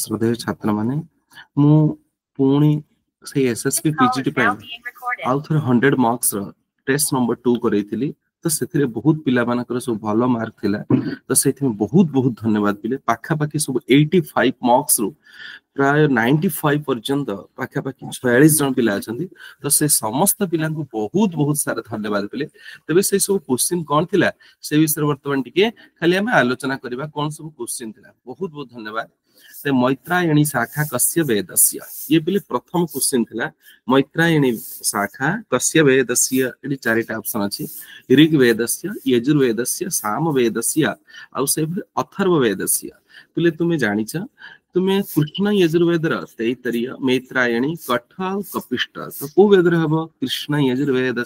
श्रद्धेय छात्र माने मु पूणी से एसएससी पीजीटी पे आउथर 100 मार्क्स रो टेस्ट नंबर 2 करैथिली तो सेथिरे बहुत पिला माने कर सब भलो मार्क थिला तो सेथि बहुत बहुत धन्यवाद पिले पाखा पाकी सब 85 मार्क्स रो प्राय 95 पर्यंत पाखा पाकी 46 जन पिला आछन्दी तो से समस्त पिला को बहुत बहुत सारे धन्यवाद पिले तबे से सब क्वेश्चन कोन थिला से विषय वर्तमान टिके खाली हम आलोचना करबा कोन सब क्वेश्चन थिला बहुत बहुत धन्यवाद से मैत्रायणी शाखा कस्य वेदस्य ये बोले प्रथम क्वेश्चन था मैत्रायणी शाखा कस्य वेदस्य ये चार अप्सन अच्छे ऋग्वेदस्य यजुर्वेदस्य साम वेदस्य अथर्व वेदस्य बोले तुम्हें जाच तुम्हें कृष्ण यजुर्वेद तेतरीय मैत्रायणी कठ कपिष्ट तो कौ वेद हम कृष्ण यजुर्वेद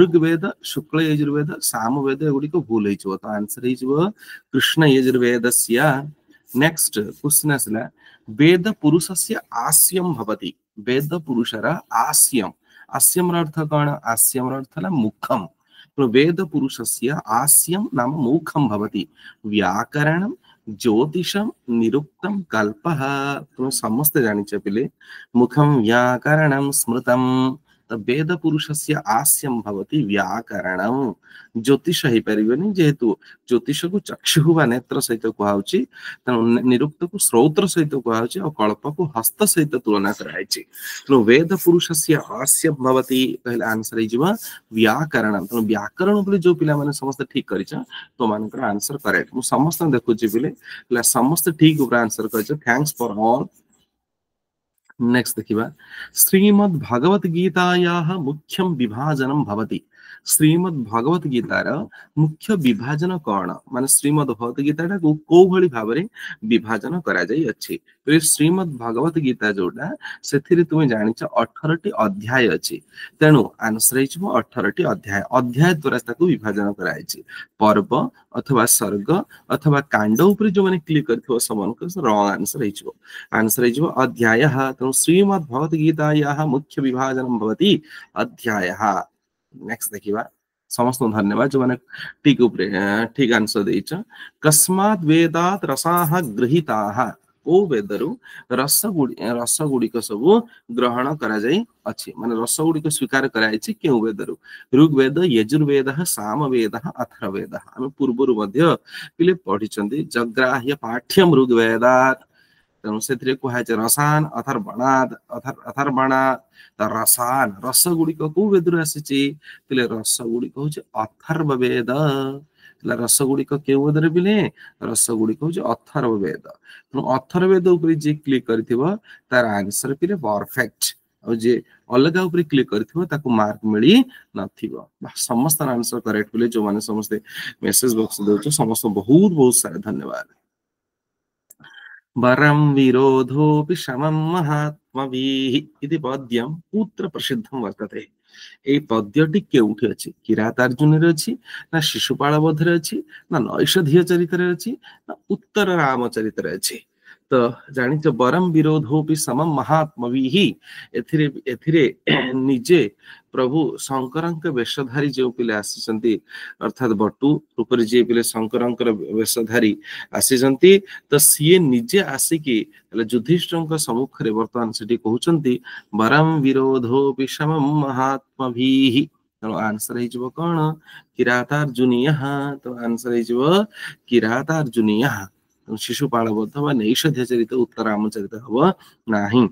ऋग्वेद शुक्ल यजुर्वेद साम वेद गुड़ी भूल हो तो आंसर हो कृष्ण यजुर्वेद नेक्स्ट क्वेश्चन अस्ति वेदपुरुषस्य आस्यं भवति वेदपुरुषर आस्यम् आस्यम् अर्थ कण आस्यम् अर्थ मुखम् वेदपुरुषस्य आस्यं नाम मुखं भवति व्याकरणं ज्योतिषं निरुक्तं कल्पः समस्ते जानिचे पिले मुखं व्याकरणं स्मृतं वेद पुरुष आस्यम भवती व्याकरण ज्योतिष हो पारे जेहेतु ज्योतिष को चक्षु व नेत्र सहित कह निरुक्त को स्रोत्र सहित कह कल्प को हस्त सहित तुलना कराई तेना वेद पुरुष आस्यम भवती कह आंसर व्याकरण तेना व्याकरण जो पे समस्त ठीक कर तो आंसर करेक्ट मुझे देखुची बिले समस्त ठीक आंसर कर thanks for all next Gita श्रीमद्भगवद्गीतायाः मुख्यम विभाजनम भवति श्रीमद भगवत गीतार मुख्य विभाजन कौन मान श्रीमद भगवत गीता को कौ भाई भाव विभाजन कर तो श्रीमद भगवत गीता जोटा से तुम जान अठर टी अध्याय अच्छी तेणु आंसर अठर टी अध्याय अध्याय द्वारा विभाजन कर पर्व अथवा स्वर्ग अथवा कांड जो मैंने क्लिक कर रंग आंसर आंसर अध्याय तेनाली श्रीमद भगवत गीता मुख्य विभाजन अध्याय ନେକ୍ସଟ ଦେଖିବା ସମସ୍ତଙ୍କୁ ଧନ୍ୟବାଦ ଯେଉଁମାନେ ଠିକ ଉପରେ ଠିକ ଆନ୍ସର ଦେଇଛ କସ୍ମାତ୍ ବେଦାତ୍ ରସାହ ଗୃହୀତାହ କୋଉ ବେଦରୁ ରସ ରସ ଗୁଡିକ ସବୁ ଗ୍ରହଣ କରାଯାଇ ଅଛି ମାନେ ରସ ଗୁଡିକ ସ୍ୱୀକାର କରାଯାଇଛି କେଉଁ ବେଦରୁ ଋଗ୍ବେଦ ୟଜୁର୍ବେଦ ସାମବେଦ ଅଥର୍ବେଦ ଆମେ ପୂର୍ବରୁ ମଧ୍ୟ ପିଲେ ପଢିଛନ୍ତି ଜଗ୍ରାହ୍ୟ ପାଠ୍ୟମ ଋଗ୍ବେଦାତ୍ dan ସେଥିରେ କୁହାଯାଇଛି ରସାନ ଅଥର୍ବଣା ଅଥର୍ବଣା ତ ରସାନ ରସ ଗୁଡିକ କୋଉ ବେଦରୁ ଆସିଛି ତାହେଲେ ରସ ଗୁଡିକ ହଉଛି ଅଥର୍ବ ବେଦ ତାହେଲେ ରସ ଗୁଡିକ କେଉଁ ବେଦରେ ପିଲେ ରସ ଗୁଡିକ ହଉଛି ଅଥର୍ବ ବେଦ ତେଣୁ ଅଥର୍ବ ବେଦ ଉପରେ ଯିଏ କ୍ଲିକ୍ କରିଥିବ ତାର ଆନ୍ସର ପିଲେ ପରଫେକ୍ଟ ଆଉ ଯିଏ ଅଲଗା ଉପରେ କ୍ଲିକ୍ କରିଥିବ ତାକୁ ମାର୍କ ମିଳି ନଥିବ ସମସ୍ତର ଆନ୍ସର କରେକ୍ଟ ପିଲେ ଯୋଉମାନେ ସମସ୍ତେ ମେସେଜ ବକ୍ସ ଦେଉଛ ସମସ୍ତଙ୍କୁ ବହୁତ ବହୁତ ସାରା ଧନ୍ୟବାଦ വരം വിരോധോപി ശമം മഹാത്മവീഹി ഇത് പദ്യം পুত্রপ্রসিদ্ধം বর্ততে এই পদ্যটি কেউঠে আছে কিরাত অর্জুনের ଅଛି না শিশুপাଳ বধରେ ଅଛି না নৈষধীয় চরিত্রে ଅଛି না উত্তর রামচরিত্রে ଅଛି ଜାଣିଛ ବରମ ବିରୋଧୋପି ସମ ମହାତ୍ମବିହି ଏଥିରେ ଏଥିରେ ନିଜେ ପ୍ରଭୁ ଶଙ୍କରଙ୍କ ବେଶଧାରୀ ଯେଉଁ ପିଲା ଆସିଛନ୍ତି ଅର୍ଥାତ୍ ବଟୁ ରୂପରେ ଯିଏ ପିଲେ ଶଙ୍କରଙ୍କର ବେଶଧାରୀ ଆସିଛନ୍ତି ତ ସିଏ ନିଜେ ଆସିକି ହେଲେ ଯୁଧିଷ୍ଠଙ୍କ ସମ୍ମୁଖରେ ବର୍ତ୍ତମାନ ସେଠି କହୁଛନ୍ତି ବରମ ବିରୋଧୋପି ସମ ମହାତ୍ମଭିହି ତେଣୁ ଆନ୍ସର ହେଇଯିବ କଣ କିରାତାର୍ଜୁନିଆ ତ ଆନ୍ସର ହେଇଯିବ କିରାତାର୍ଜୁନିଆ शिशु पाठशाला भ नैषध्य चरित उत्तर आम चरित हो भ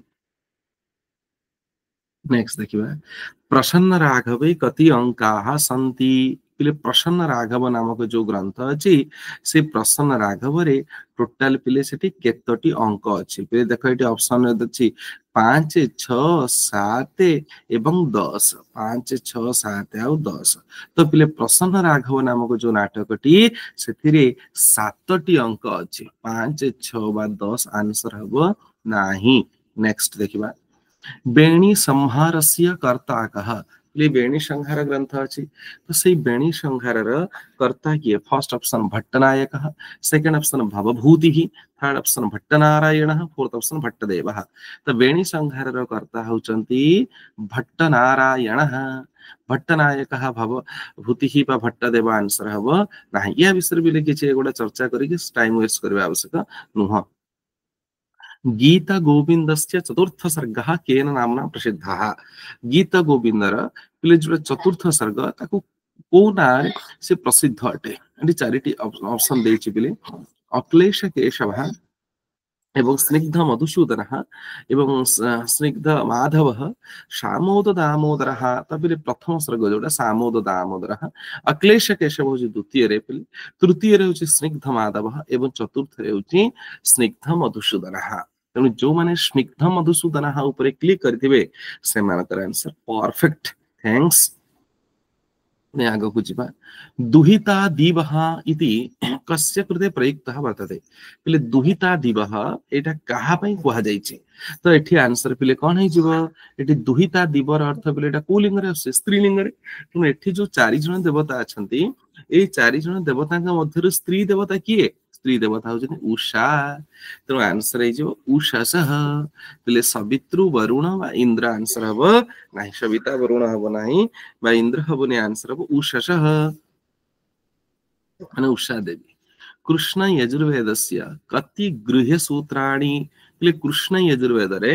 नेक्स्ट देखिबा प्रसन्न राघवे कति अंकाः सन्ति ପିଲେ ପ୍ରସନ୍ନ ରାଘବ ନାମକ ଯୋଉ ଗ୍ରନ୍ଥ ଅଛି ସେ ପ୍ରସନ୍ନ ରାଘବରେ ଟୋଟାଲ ପିଲେ ସେଠି କେତୋଟି ଅଙ୍କ ଅଛି ପିଲେ ଦେଖ ଏଠି ଅପସନ ଅଛି ପାଞ୍ଚ ଛଅ ସାତ ଏବଂ ଦଶ ପାଞ୍ଚ ଛଅ ସାତ ଆଉ ଦଶ ତ ପିଲେ ପ୍ରସନ୍ନ ରାଘବ ନାମକ ଯୋଉ ନାଟକଟି ସେଥିରେ ସାତଟି ଅଙ୍କ ଅଛି ପାଞ୍ଚ ଛଅ ବା ଦଶ ଆନ୍ସର ହବ ନାହିଁ ନେକ୍ସଟ ଦେଖିବା ବେଣୀ ସମ୍ହାରସ୍ୟ କର୍ତ୍ତା କହ ले बेणी संहार ग्रंथ अच्छी तो से बेणी संहार रर्ता किए first option Bhattanayaka second option Bhavabhuti third option Bhattanarayana fourth option Bhattadeva तो बेणी संहार रर्ता हूँ नारायण भट्टनायक भव भूति भट्टदेव आंसर हम ना यह विषय भी लिखे गोटे चर्चा करके टाइम वेस्ट करवा आवश्यक नुह गीतगोविन्दस्य चतुर्थसर्गः केन नाम्ना प्रसिद्धः गीतगोविन्दर ପିଲେ ଯୋଉଟା ଚତୁର୍ଥ ସର୍ଗ ତାକୁ କୋଉ ନାଁରେ ସେ ପ୍ରସିଦ୍ଧ ଅଟେ ଏଠି ଚାରିଟି ଅପସନ ଦେଇଛି ପିଲେ ଅକ୍ଲେଶ କେଶବ ଏବଂ ସ୍ନିଗ୍ଧ ମଧୁସୂଦନ ଏବଂ ସ୍ନିଗ୍ଧ ମାଧବ ସାମୋଦ ଦାମୋଦର ତାପରେ ପ୍ରଥମ ସର୍ଗ ଯୋଉଟା ସାମୋଦ ଦାମୋଦର ଅକ୍ଲେଶ କେଶବ ହଉଛି ଦ୍ୱିତୀୟରେ ପିଲେ ତୃତୀୟରେ ହଉଛି ସ୍ନିଗ୍ଧ ମାଧବ ଏବଂ ଚତୁର୍ଥରେ ହଉଛି ସ୍ନିଗ୍ଧ ମଧୁସୂଦନ तेणु जो मैंने स्निग्ध मधुसूदन हाँ क्लिक करेंगे से मानकर आंसर परफेक्ट थैंक्स दुहिता इति कस्य कृते प्रयुक्त वर्त दुहिता दिवह एटा तो ये आंसर पे कौन ये दुहिता दिवर अर्थ पे कौ लिंग स्त्रीलिंग जो चार जन देवता अच्छा ये जन देवता स्त्री देवता किए ସ୍ତ୍ରୀ ଦେବତା ହଉଛନ୍ତି ଉଷା ତେଣୁ ଆନ୍ସର ହେଇଯିବ ଉଷାସହ ହେଲେ ସବିତ୍ରୁ ବରୁଣ ବା ଇନ୍ଦ୍ର ଆନ୍ସର ହବ ନାହିଁ ସବିତା ବରୁଣ ହବ ନାହିଁ ବା ଇନ୍ଦ୍ର ହବନି ଆନ୍ସର ହବ ଉଷାସହ ମାନେ ଉଷା ଦେବୀ କୃଷ୍ଣ ୟଜୁର୍ବେଦସ୍ୟ କତି ଗୃହ ସୂତ୍ରାଣୀ ହେଲେ କୃଷ୍ଣ ୟଜୁର୍ବେଦରେ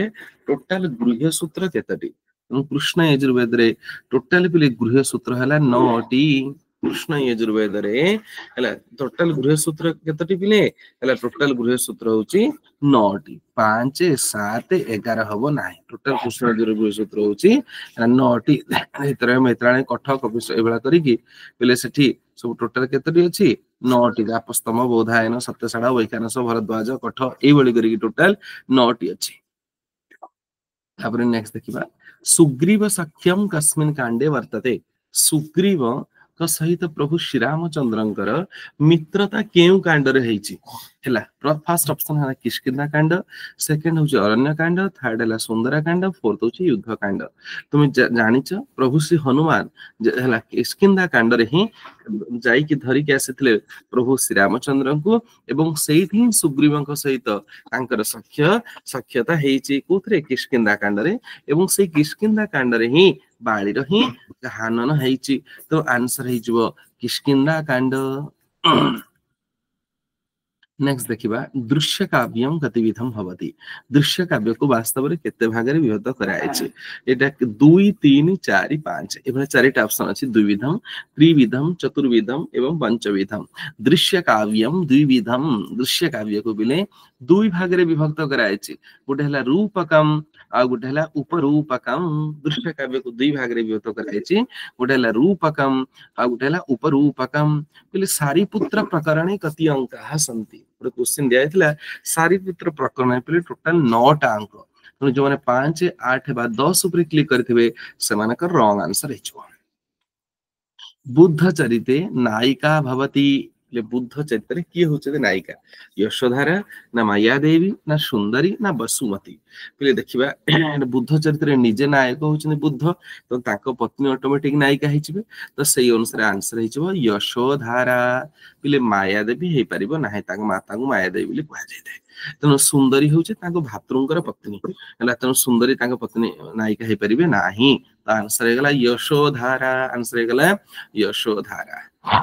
ଟୋଟାଲ ଗୃହ ସୂତ୍ର କେତୋଟି ତେଣୁ କୃଷ୍ଣ ୟଜୁର୍ବେଦରେ ଟୋଟାଲ ପିଲେ ଗୃହ ସୂତ୍ର ହେଲା ନଅଟି कृष्ण यजुर्वेद टोटाल गृह सूत्र पिले टोटाल गृह सूत्र हूँ नौ पांच सात एगार हम ना टोटाल कृष्ण गृह सूत्र हूँ नौतराणी कठ कपी सब टोटाल कतोटी नौटी रापस्तम बोधायन सत्यशाड़ा वैकानस भरद्वाज कठ यही करके नौटी अच्छी नेक्स्ट देखा सुग्रीव सक्षम कस्मिन कांडे वर्तते सुग्रीव सहित प्रभु श्रीरामचन्द्रଙ୍କର ମିତ୍ରତା କେଉଁ କାଣ୍ଡରେ ହେଇଛି ହେଲା ଫାର୍ଷ୍ଟ ଅପସନ ହେଲା କିସ୍କିନ୍ଦା କାଣ୍ଡ ସେକେଣ୍ଡ ହଉଛି ଅରଣ୍ୟ କାଣ୍ଡ ଥାର୍ଡ ହେଲା ସୁନ୍ଦରାକାଣ୍ଡ ଫୋର୍ଥ ହଉଛି ଯୁଦ୍ଧ କାଣ୍ଡ ତୁମେ ଜାଣିଛ ପ୍ରଭୁ ଶ୍ରୀ ହନୁମାନ ହେଲା କିସ୍କିନ୍ଦା କାଣ୍ଡରେ ହିଁ ଯାଇକି ଧରିକି ଆସିଥିଲେ ପ୍ରଭୁ ଶ୍ରୀରାମଚନ୍ଦ୍ରଙ୍କୁ ଏବଂ ସେଇଠି ହିଁ ସୁଗ୍ରୀବଙ୍କ ସହିତ ତାଙ୍କର ସଖ୍ୟ ସଖ୍ୟତା ହେଇଛି କୋଉଥିରେ କିସ୍କିନ୍ଦା କାଣ୍ଡରେ ଏବଂ ସେଇ କିସ୍କିନ୍ଦା କାଣ୍ଡରେ ହିଁ ବାଳିର ହିଁ ହାନନ ହେଇଛି ତ ଆନ୍ସର ହେଇଯିବ କିସ୍କିନ୍ଦା କାଣ୍ଡ ନେକ୍ସଟ ଦେଖିବା ଦୃଶ୍ୟ କାବ୍ୟମ ଗତିବିଧମ ହବତି ଦୃଶ୍ୟ କାବ୍ୟକୁ ବାସ୍ତବରେ କେତେ ଭାଗରେ ବିଭକ୍ତ କରାଯାଇଛି ଏଇଟା ଦୁଇ ତିନି ଚାରି ପାଞ୍ଚ ଏଭଳି ଚାରିଟା ଅପସନ ଅଛି ଦ୍ୱିବିଧମ ତ୍ରିବିଧମ ଚତୁର୍ବିଧମ ଏବଂ ପଞ୍ଚବିଧମ ଦୃଶ୍ୟ କାବ୍ୟମ ଦ୍ୱିବିଧମ ଦୃଶ୍ୟ କାବ୍ୟକୁ ବିଲେ ଦୁଇ ଭାଗରେ ବିଭକ୍ତ କରାଯାଇଛି ଗୋଟେ ହେଲା ରୂପକମ गोटे उपरूपकम दृश्य काव्य को दुई भाग विभक्त कराई गोटे रूपकम आ गोटे उपरूपकम कह सारिपुत्र प्रकरण कति अंक सी गोशन दिखाई है प्रकरण कह टोटाल नौटा अंक जो मैंने पांच आठ बा दस क्लिक करेंगे से मानक रंग आंसर बुद्ध चरित्र नायिका भवती बुद्ध चरित्र किए हूँ नायिका यशोधारा ना देवी ना सुंदरी ना बसुमती देखा बुद्ध चरित्र निजे नायक हूँ बुद्ध तो पत्नी अटोमेटिक नायिका हो तो से अनुसार आंसर हो यशोधारा पे मायादेवी हो पार ना माता को मायादेवी कहुए तेना सुंदरी हूँ भातृ पत्नी है तेना सुंदरी पत्नी नायिका हो पारे ना तो आंसर है यशोधारा आंसर है यशोधारा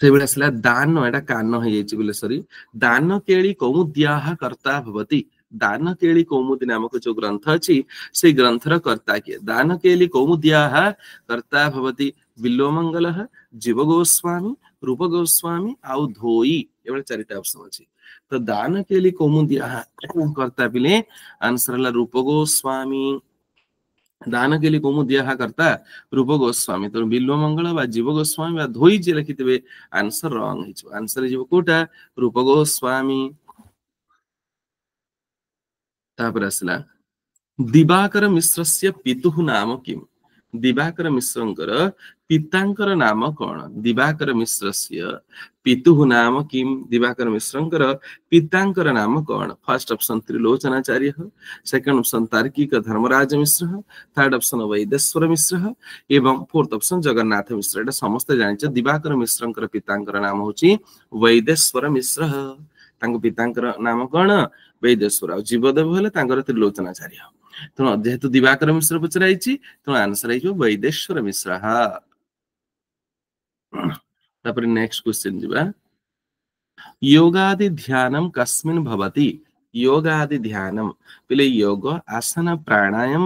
ସେଇଭଳି ଆସିଲା ଦାନ ଏଇଟା କାନ ହେଇଯାଇଛି ବୁଲେଶ୍ୱରୀ ଦାନ କେଳି କୌମୁଦ୍ୟାହା କର୍ତ୍ତା ଭବତୀ ଦାନ କେଳି କୌମୁଦି ନାମକ ଯୋଉ ଗ୍ରନ୍ଥ ଅଛି ସେଇ ଗ୍ରନ୍ଥର କର୍ତ୍ତା କିଏ ଦାନ କେଳି କୌମୁଦ୍ୟାହା କର୍ତ୍ତା ଭବତୀ ବିଲ୍ୱମଙ୍ଗଲ ଜୀବ ଗୋସ୍ୱାମୀ ରୂପ ଗୋସ୍ୱାମୀ ଆଉ ଧୋଇ ଏଭଳି ଚାରିଟା ଅପସନ ଅଛି ତ ଦାନ କେଳି କୌମୁଦ୍ୟାହା କର୍ତ୍ତା ପିଲେ ଆନ୍ସର ହେଲା ରୂପ ଗୋସ୍ୱାମୀ दान के लिए कौमु दिया करता रूप गोस्वामी तेणु तो बिल्व मंगल जीव गोस्वामी बा धोई लिखी थे आंसर रंग आंसर जीव कोटा रूप गोस्वामी आसला दिवाकर मिश्र से पितु नाम किम दिवाकर मिश्र ପିତାଙ୍କର ନାମ କ'ଣ ଦିବାକର ମିଶ୍ରସ୍ୟ ପିତୁହୁ ନାମ କିମ୍ ଦିବାକର ମିଶ୍ରଙ୍କର ପିତାଙ୍କର ନାମ କ'ଣ first option Trilochanacharya second option ତାର୍କିକ ଧର୍ମରାଜ ମିଶ୍ର ଥାର୍ଡ ଅପସନ୍ ବୈଦେଶ୍ୱର ମିଶ୍ର ଏବଂ ଫୋର୍ଥ ଅପସନ୍ ଜଗନ୍ନାଥ ମିଶ୍ର ଏଇଟା ସମସ୍ତେ ଜାଣିଛ ଦିବାକର ମିଶ୍ରଙ୍କର ପିତାଙ୍କର ନାମ ହଉଛି ବୈଦେଶ୍ୱର ମିଶ୍ର ତାଙ୍କ ପିତାଙ୍କର ନାମ କ'ଣ ବୈଦେଶ୍ୱର ଆଉ ଜୀବଦେବ ହେଲେ ତାଙ୍କର ତ୍ରିଲୋଚନାଚାର୍ଯ୍ୟ ତେଣୁ ଯେହେତୁ ଦିବାକର ମିଶ୍ର ପଚରାଇଛି ତେଣୁ ଆନ୍ସର ହେଇଯିବ ବୈଦେଶ୍ୱର ମିଶ୍ର ତାପରେ ନେକ୍ସଟ କ୍ୱେଶ୍ଚିନ୍ ଯିବା ୟୋଗାଦି ଧ୍ୟାନମ କସ୍ମିନ ଭବତି ୟୋଗାଦି ଧ୍ୟାନମ ବୋଲେ ୟୋଗ ଆସନ ପ୍ରାଣାୟମ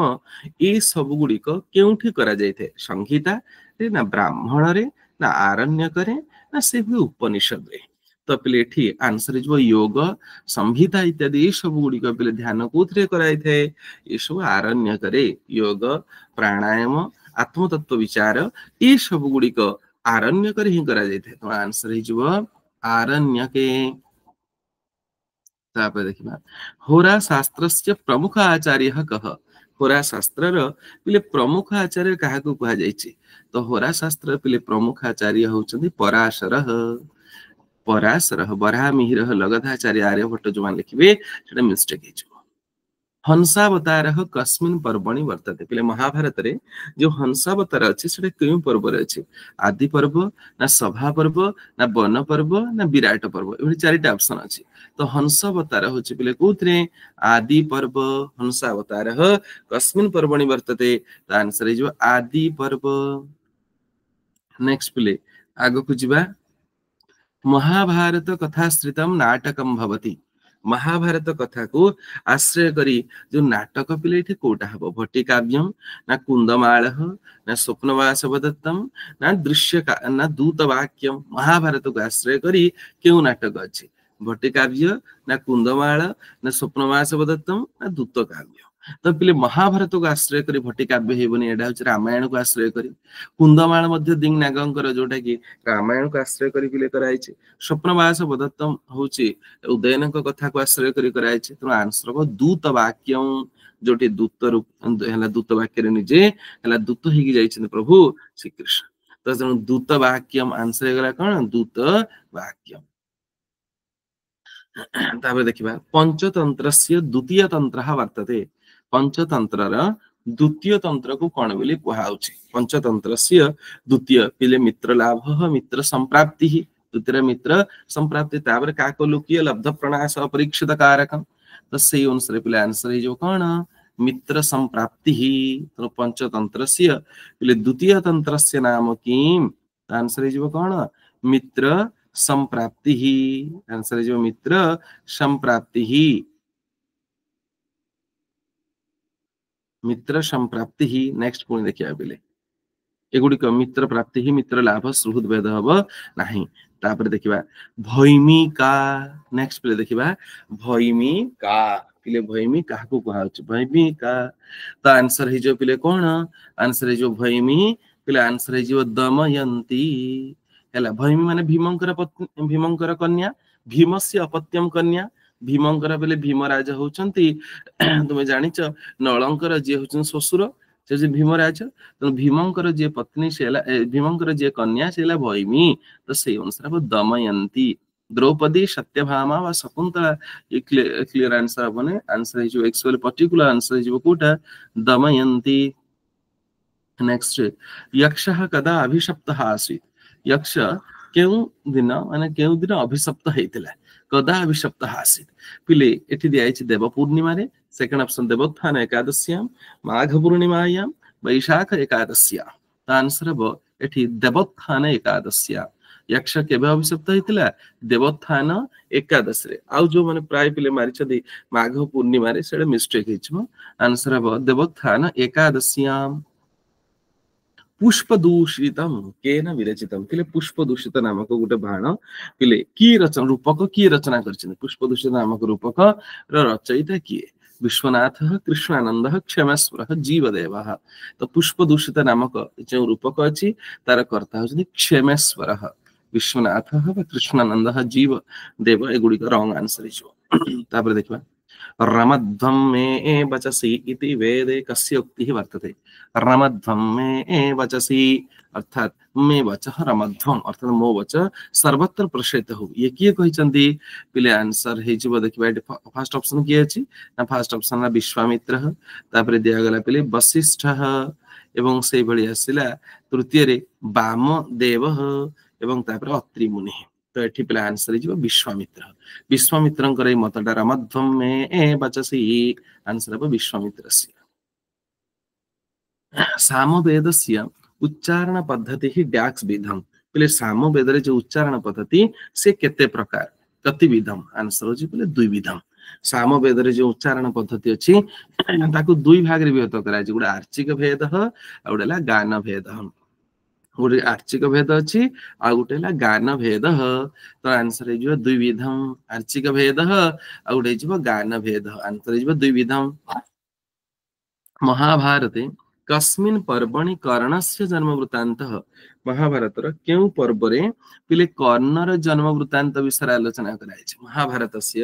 ଏସବୁ ଗୁଡିକ କେଉଁଠି କରାଯାଇଥାଏ ସଂହିତାରେ ନା ବ୍ରାହ୍ମଣରେ ନା ଆରଣ୍ୟକରେ ନା ସେଭଳି ଉପନିଷଦରେ ତ ପିଲେ ଏଠି ଆନ୍ସର ହେଇଯିବ ଯୋଗ ସଂହିତା ଇତ୍ୟାଦି ଏସବୁ ଗୁଡିକ ପିଲେ ଧ୍ୟାନ କୋଉଥିରେ କରାଯାଇଥାଏ ଏସବୁ ଆରଣ୍ୟକରେ ଯୋଗ ପ୍ରାଣାୟମ ଆତ୍ମତତ୍ଵ ବିଚାର ଏସବୁ ଗୁଡିକ आरण्य कर ही करा जाए तो आंसर आरण्य के देखा होरा शास्त्र प्रमुख आचार्य कह होरा शास्त्र पे प्रमुख आचार्य क्या कहुचे तो होरा शास्त्र पे प्रमुख आचार्य हूँ पराशर पराशर बराह मिहर लगधाचार्य आर्यभट्ट जो मान लिखे मिस्टेक है ହଂସାବତାର କସ୍ମିନ୍ ପର୍ବଣୀ ବର୍ତ୍ତାତେ ପିଲେ ମହାଭାରତରେ ଯୋଉ ହଂସାବତାର ଅଛି ସେଟା କେଉଁ ପର୍ବରେ ଅଛି ଆଦି ପର୍ବ ନା ସଭା ପର୍ବ ନା ବନ ପର୍ବ ନା ବିରାଟ ପର୍ବ ଏଭଳି ଚାରିଟା ଅପସନ ଅଛି ତ ହଂସାବତାର ହଉଛି ପିଲେ କୋଉଥିରେ ଆଦି ପର୍ବ ହଂସାବତାର କସ୍ମିନ୍ ପର୍ବଣୀ ବର୍ତ୍ତାତେ ତା ଆନ୍ସର ହେଇଯିବ ଆଦି ପର୍ବ ନେକ୍ସଟ ପିଲେ ଆଗକୁ ଯିବା ମହାଭାରତ କଥାଶ୍ରିତମ ନାଟକମ ଭବତୀ ମହାଭାରତ କଥାକୁ ଆଶ୍ରୟ କରି ଯୋଉ ନାଟକ ପିଲେ ଏଠି କୋଉଟା ହବ ଭଟ୍ଟି କାବ୍ୟ ନା କୁନ୍ଦମାଳ ନା ସ୍ୱପ୍ନବାସବଦତ୍ତମ ନା ଦୃଶ୍ୟ ନା ଦୂତ ବାକ୍ୟ ମହାଭାରତକୁ ଆଶ୍ରୟ କରି କେଉଁ ନାଟକ ଅଛି ଭଟ୍ଟି କାବ୍ୟ ନା କୁନ୍ଦମାଳ ନା ସ୍ୱପ୍ନବାସବଦତ୍ତମ ନା ଦୂତ କାବ୍ୟ ତ ପିଲେ ମହାଭାରତକୁ ଆଶ୍ରୟ କରି ଭଟ୍ଟି କାବ୍ୟ ହେବନି ଏଇଟା ହଉଛି ରାମାୟଣକୁ ଆଶ୍ରୟ କରି କୁନ୍ଦମାଳ ମଧ୍ୟ ଦିଙ୍ଗ ନାଗଙ୍କର ଯୋଉଟା କି ରାମାୟଣକୁ ଆଶ୍ରୟ କରି ପିଲେ କରାଯାଇଛି ସ୍ୱପ୍ନବାସ ବଦତ୍ତମ ହଉଛି ଉଦୟନଙ୍କ କଥାକୁ ଆଶ୍ରୟ କରି କରାଯାଇଛି ତେଣୁ ଆନ୍ସର ହବ ଦୂତ ବାକ୍ୟ ଯୋଉଠି ଦୂତ ହେଲା ଦୂତ ବାକ୍ୟରେ ନିଜେ ହେଲା ଦୂତ ହେଇକି ଯାଇଛନ୍ତି ପ୍ରଭୁ ଶ୍ରୀକୃଷ୍ଣ ତ ତେଣୁ ଦୂତ ବାକ୍ୟମ ଆନ୍ସର ଗଲା କଣ ଦୂତ ବାକ୍ୟ ତାପରେ ଦେଖିବା ପଞ୍ଚତନ୍ତ୍ର ଦ୍ୱିତୀୟ ତନ୍ତ୍ର ବର୍ତ୍ତତେ ପଞ୍ଚତନ୍ତ୍ରର ଦ୍ୱିତୀୟ ତନ୍ତ୍ରକୁ କ'ଣ ବୋଲି କୁହାହଉଛି ପଞ୍ଚତନ୍ତ୍ରସ୍ୟ ଦ୍ୱିତୀୟ ପିଲେ ମିତ୍ର ଲାଭ ମିତ୍ର ସମ୍ପ୍ରାପ୍ତି ଦ୍ୱିତୀୟ ମିତ୍ର ସମ୍ପ୍ରାପ୍ତି ତାପରେ କାହାକୁ ଲୁକିଏ ଲବ୍ଧ ପ୍ରଣାଶ ଅପରୀକ୍ଷିତ କାରକ ତ ସେଇ ଅନୁସାରେ ପିଲେ ଆନ୍ସର ହେଇଯିବ କ'ଣ मित्र संप्राप्ति तेणु पंचतंत्र द्वितीय तंत्र नाम कि आंसर हो कौन मित्र संप्राप्ति आंसर हो मित्र संप्राप्ति मित्र संप्राप्ति ही नेक्स्ट पुणी देखा बेले एगुड़िक मित्र प्राप्ति ही मित्र लाभ सुहृद भेद हम ना तापर देखा भैमिका नेक्स्ट पे देखा भैमिका पिले भैमी क्या कहुच भैमिका तो आंसर हो पिले कौन आंसर हो भैमी पिले आंसर हो दमयंती है भैमी मान भीमंकर भीमंकर कन्या भीम अपत्यम कन्या भीम भीम राजा हूँ तुम्हें जान नल जी हूँ शशुर भीम राजा तेनालीम जी पत्नी भीम कन्या से भैमी तो से अनुसार दमयंती द्रौपदी सत्यभामा व शकुंतला क्लियर आंसर हम आंसर एक्चुअली पर्टिकुलर आंसर कौटा दमयंती नेक्स्ट यक्ष कदा अभिशप्त आसी यक्ष के दिन मान के अभिशप्त होता है पिले एटी देव पूर्णिम सेकेंड ऑप्शन देवोत्थान एकादश्याम माघ पूर्णिमायाम वैशाख एकादश्या आंसर हम एटी देवोत्थान एकादश्या यक्ष केवे होता देवोत्थान एकादशी आउ जो मैंने प्राय पे मारी माघ पूर्णिम मिस्टेक आंसर हम देवोत्थान एकादश्याम पुष्प दूषितम के न विरचितम पुष्प दूषित नामको गोटे बाण त्यसले के रचना रूपक के रचना गरिन्छ पुष्प दूषित नामक रूपक रचयिता किए विश्वनाथ कृष्णानंद क्षमेश्वर जीवदेव तो पुष्प दूषित नामक जो रूपक अच्छी तार कर्ता हूँ क्षमेश्वर विश्वनाथ कृष्णानंद जीव देव एगुड़िक रंग आंसर हो देखा रमध्वं मे वचसि इति वेदे कस्य उक्तिः वर्तते रमध्वं मे वचसि अर्थात मे वच रमध्वम अर्थात मो वच सर्वत्र प्रसारित हो ये किए कहते पिले आंसर हो देखा ये फास्ट ऑप्शन किए अच्छी ना फास्ट ऑप्शन विश्वामित्र तापर दिगला पिले वशिष्ठ एवं से भाई आसला तृतीय बाम देव एवं तापर अत्रिमुनि तो ये पे आंसर हो विश्वामित्र विश्वामित्र मतटा रामध्वमे वचसी आंसर हम विश्वामित्र सामवेद से उच्चारण पद्धति ही डैक्स विधम बोले सामवेद जो उच्चारण पद्धति से केते प्रकार कति विधम आंसर हो बोले दुई विधम सामवेद जो उच्चारण पद्धति अच्छी दुई भाग विभक्त कर गोटे आर्चिक भेद गान भेद ଗୋଟେ ଆର୍ଚିକ ଭେଦ ଅଛି ଆଉ ଗୋଟେ ହେଲା ଗାନ ଭେଦ ତ ଆନ୍ସର ହେଇଯିବ ଦ୍ୱିବିଧମ ଆର୍ଚିକ ଭେଦ ଆଉ ଗୋଟେ ହେଇଯିବ ଗାନ ଭେଦ ଆନ୍ସର ହେଇଯିବ ଦ୍ୱିବିଧମ ମହାଭାରତେ କସ୍ମିନ୍ ପର୍ବଣୀ କର୍ଣ୍ଣସ୍ୟ ଜନ୍ମ ବୃତ୍ତାନ୍ତ ମହାଭାରତର କେଉଁ ପର୍ବରେ ପିଲେ କର୍ଣ୍ଣର ଜନ୍ମ ବୃତ୍ତାନ୍ତ ବିଷୟରେ ଆଲୋଚନା କରାଯାଇଛି ମହାଭାରତସ୍ୟ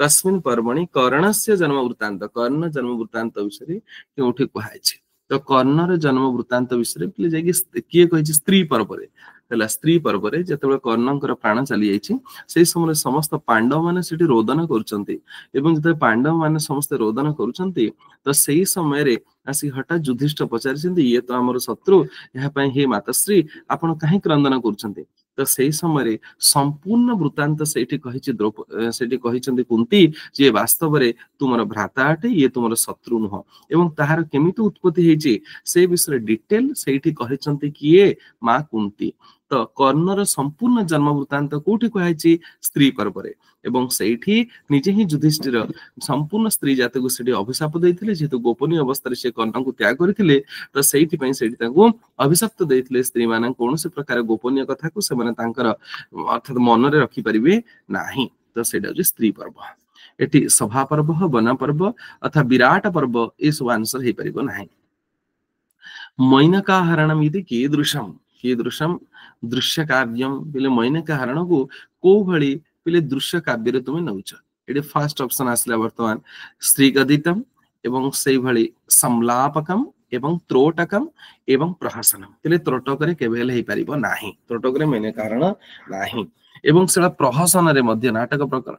କସ୍ମିନ୍ ପର୍ବଣୀ କର୍ଣ୍ଣସ୍ୟ ଜନ୍ମ ବୃତ୍ତାନ୍ତ କର୍ଣ୍ଣ ଜନ୍ମ ବୃତ୍ତାନ୍ତ ବିଷୟରେ କେଉଁଠି କୁହାଯାଇଛି ତ କର୍ଣ୍ଣର ଜନ୍ମ ବୃତ୍ତାନ୍ତ ବିଷୟରେ ପିଲେ ଯାଇକି କିଏ କହିଛି ସ୍ତ୍ରୀ ପର୍ବରେ ହେଲା ସ୍ତ୍ରୀ ପର୍ବରେ ଯେତେବେଳେ କର୍ଣ୍ଣଙ୍କର ପ୍ରାଣ ଚାଲିଯାଇଛି ସେଇ ସମୟରେ ସମସ୍ତ ପାଣ୍ଡବ ମାନେ ସେଠି ରୋଦନ କରୁଛନ୍ତି ଏବଂ ଯେତେବେଳେ ପାଣ୍ଡବ ମାନେ ସମସ୍ତେ ରୋଦନ କରୁଛନ୍ତି ତ ସେଇ ସମୟରେ ଆସି ହଠାତ୍ ଯୁଧିଷ୍ଠ ପଚାରିଛନ୍ତି ଇଏ ତ ଆମର ଶତ୍ରୁ ଏହା ପାଇଁ ହେ ମାତାଶ୍ରୀ ଆପଣ କାହିଁ କ୍ରନ୍ଦନ କରୁଛନ୍ତି সেই সময় রে সম্পূর্ণ বৃত্তান্ত সেইটি কহিছে দ্রৌপ সেইটি কহিছந்தி কunti যে বাস্তবে তুমিন ব্রাতা আটি এ তোমার শত্রু ন এবং তাহার কেমি তো উৎপত্তি হইছে সেই বিষয়ে ডিটেইল সেইটি কহিছந்தி যে এ মা কunti तो कर्ण संपूर्ण जन्म वृत्तांत कौटि कहुची स्त्री पर्व सेठी निजे ही युधिष्ठिर संपूर्ण स्त्री जाति को अभिशाप देते जेहतु गोपनीय अवस्था से कर्ण को त्याग करते तो अभिशाप्त देते स्त्री मान कौन प्रकार गोपनीय कथा को अर्थात रखी पारे ना तो स्त्री पर्व एटी सभा पर्व बना पर्व अथवा विराट पर्व ये सब आंसर हो पार ना मैनका हरणम यदि किदृशम किदृशम ଦୃଶ୍ୟ କାବ୍ୟମ୍ ବୋଇଲେ ମୈନେ କାରଣକୁ କୋଉ ଭଳି ବୋଇଲେ ଦୃଶ୍ୟ କାବ୍ୟରେ ତୁମେ ନେଉଛ ଏଠି ଫାର୍ଷ୍ଟ ଅପସନ୍ ଆସିଲା ବର୍ତ୍ତମାନ ଶ୍ରୀଗଦିତମ୍ ଏବଂ ସେଇଭଳି ସମ୍ଲାପକମ୍ ଏବଂ ତ୍ରୋଟକମ୍ ଏବଂ ପ୍ରହସନମ୍ ହେଲେ ତ୍ରୋଟକରେ କେବେ ହେଲେ ହେଇପାରିବ ନାହିଁ ତ୍ରୋଟକରେ ମେନେ କାରଣ ନାହିଁ ଏବଂ ସେଟା ପ୍ରହସନରେ ମଧ୍ୟ ନାଟକ ପ୍ରକାର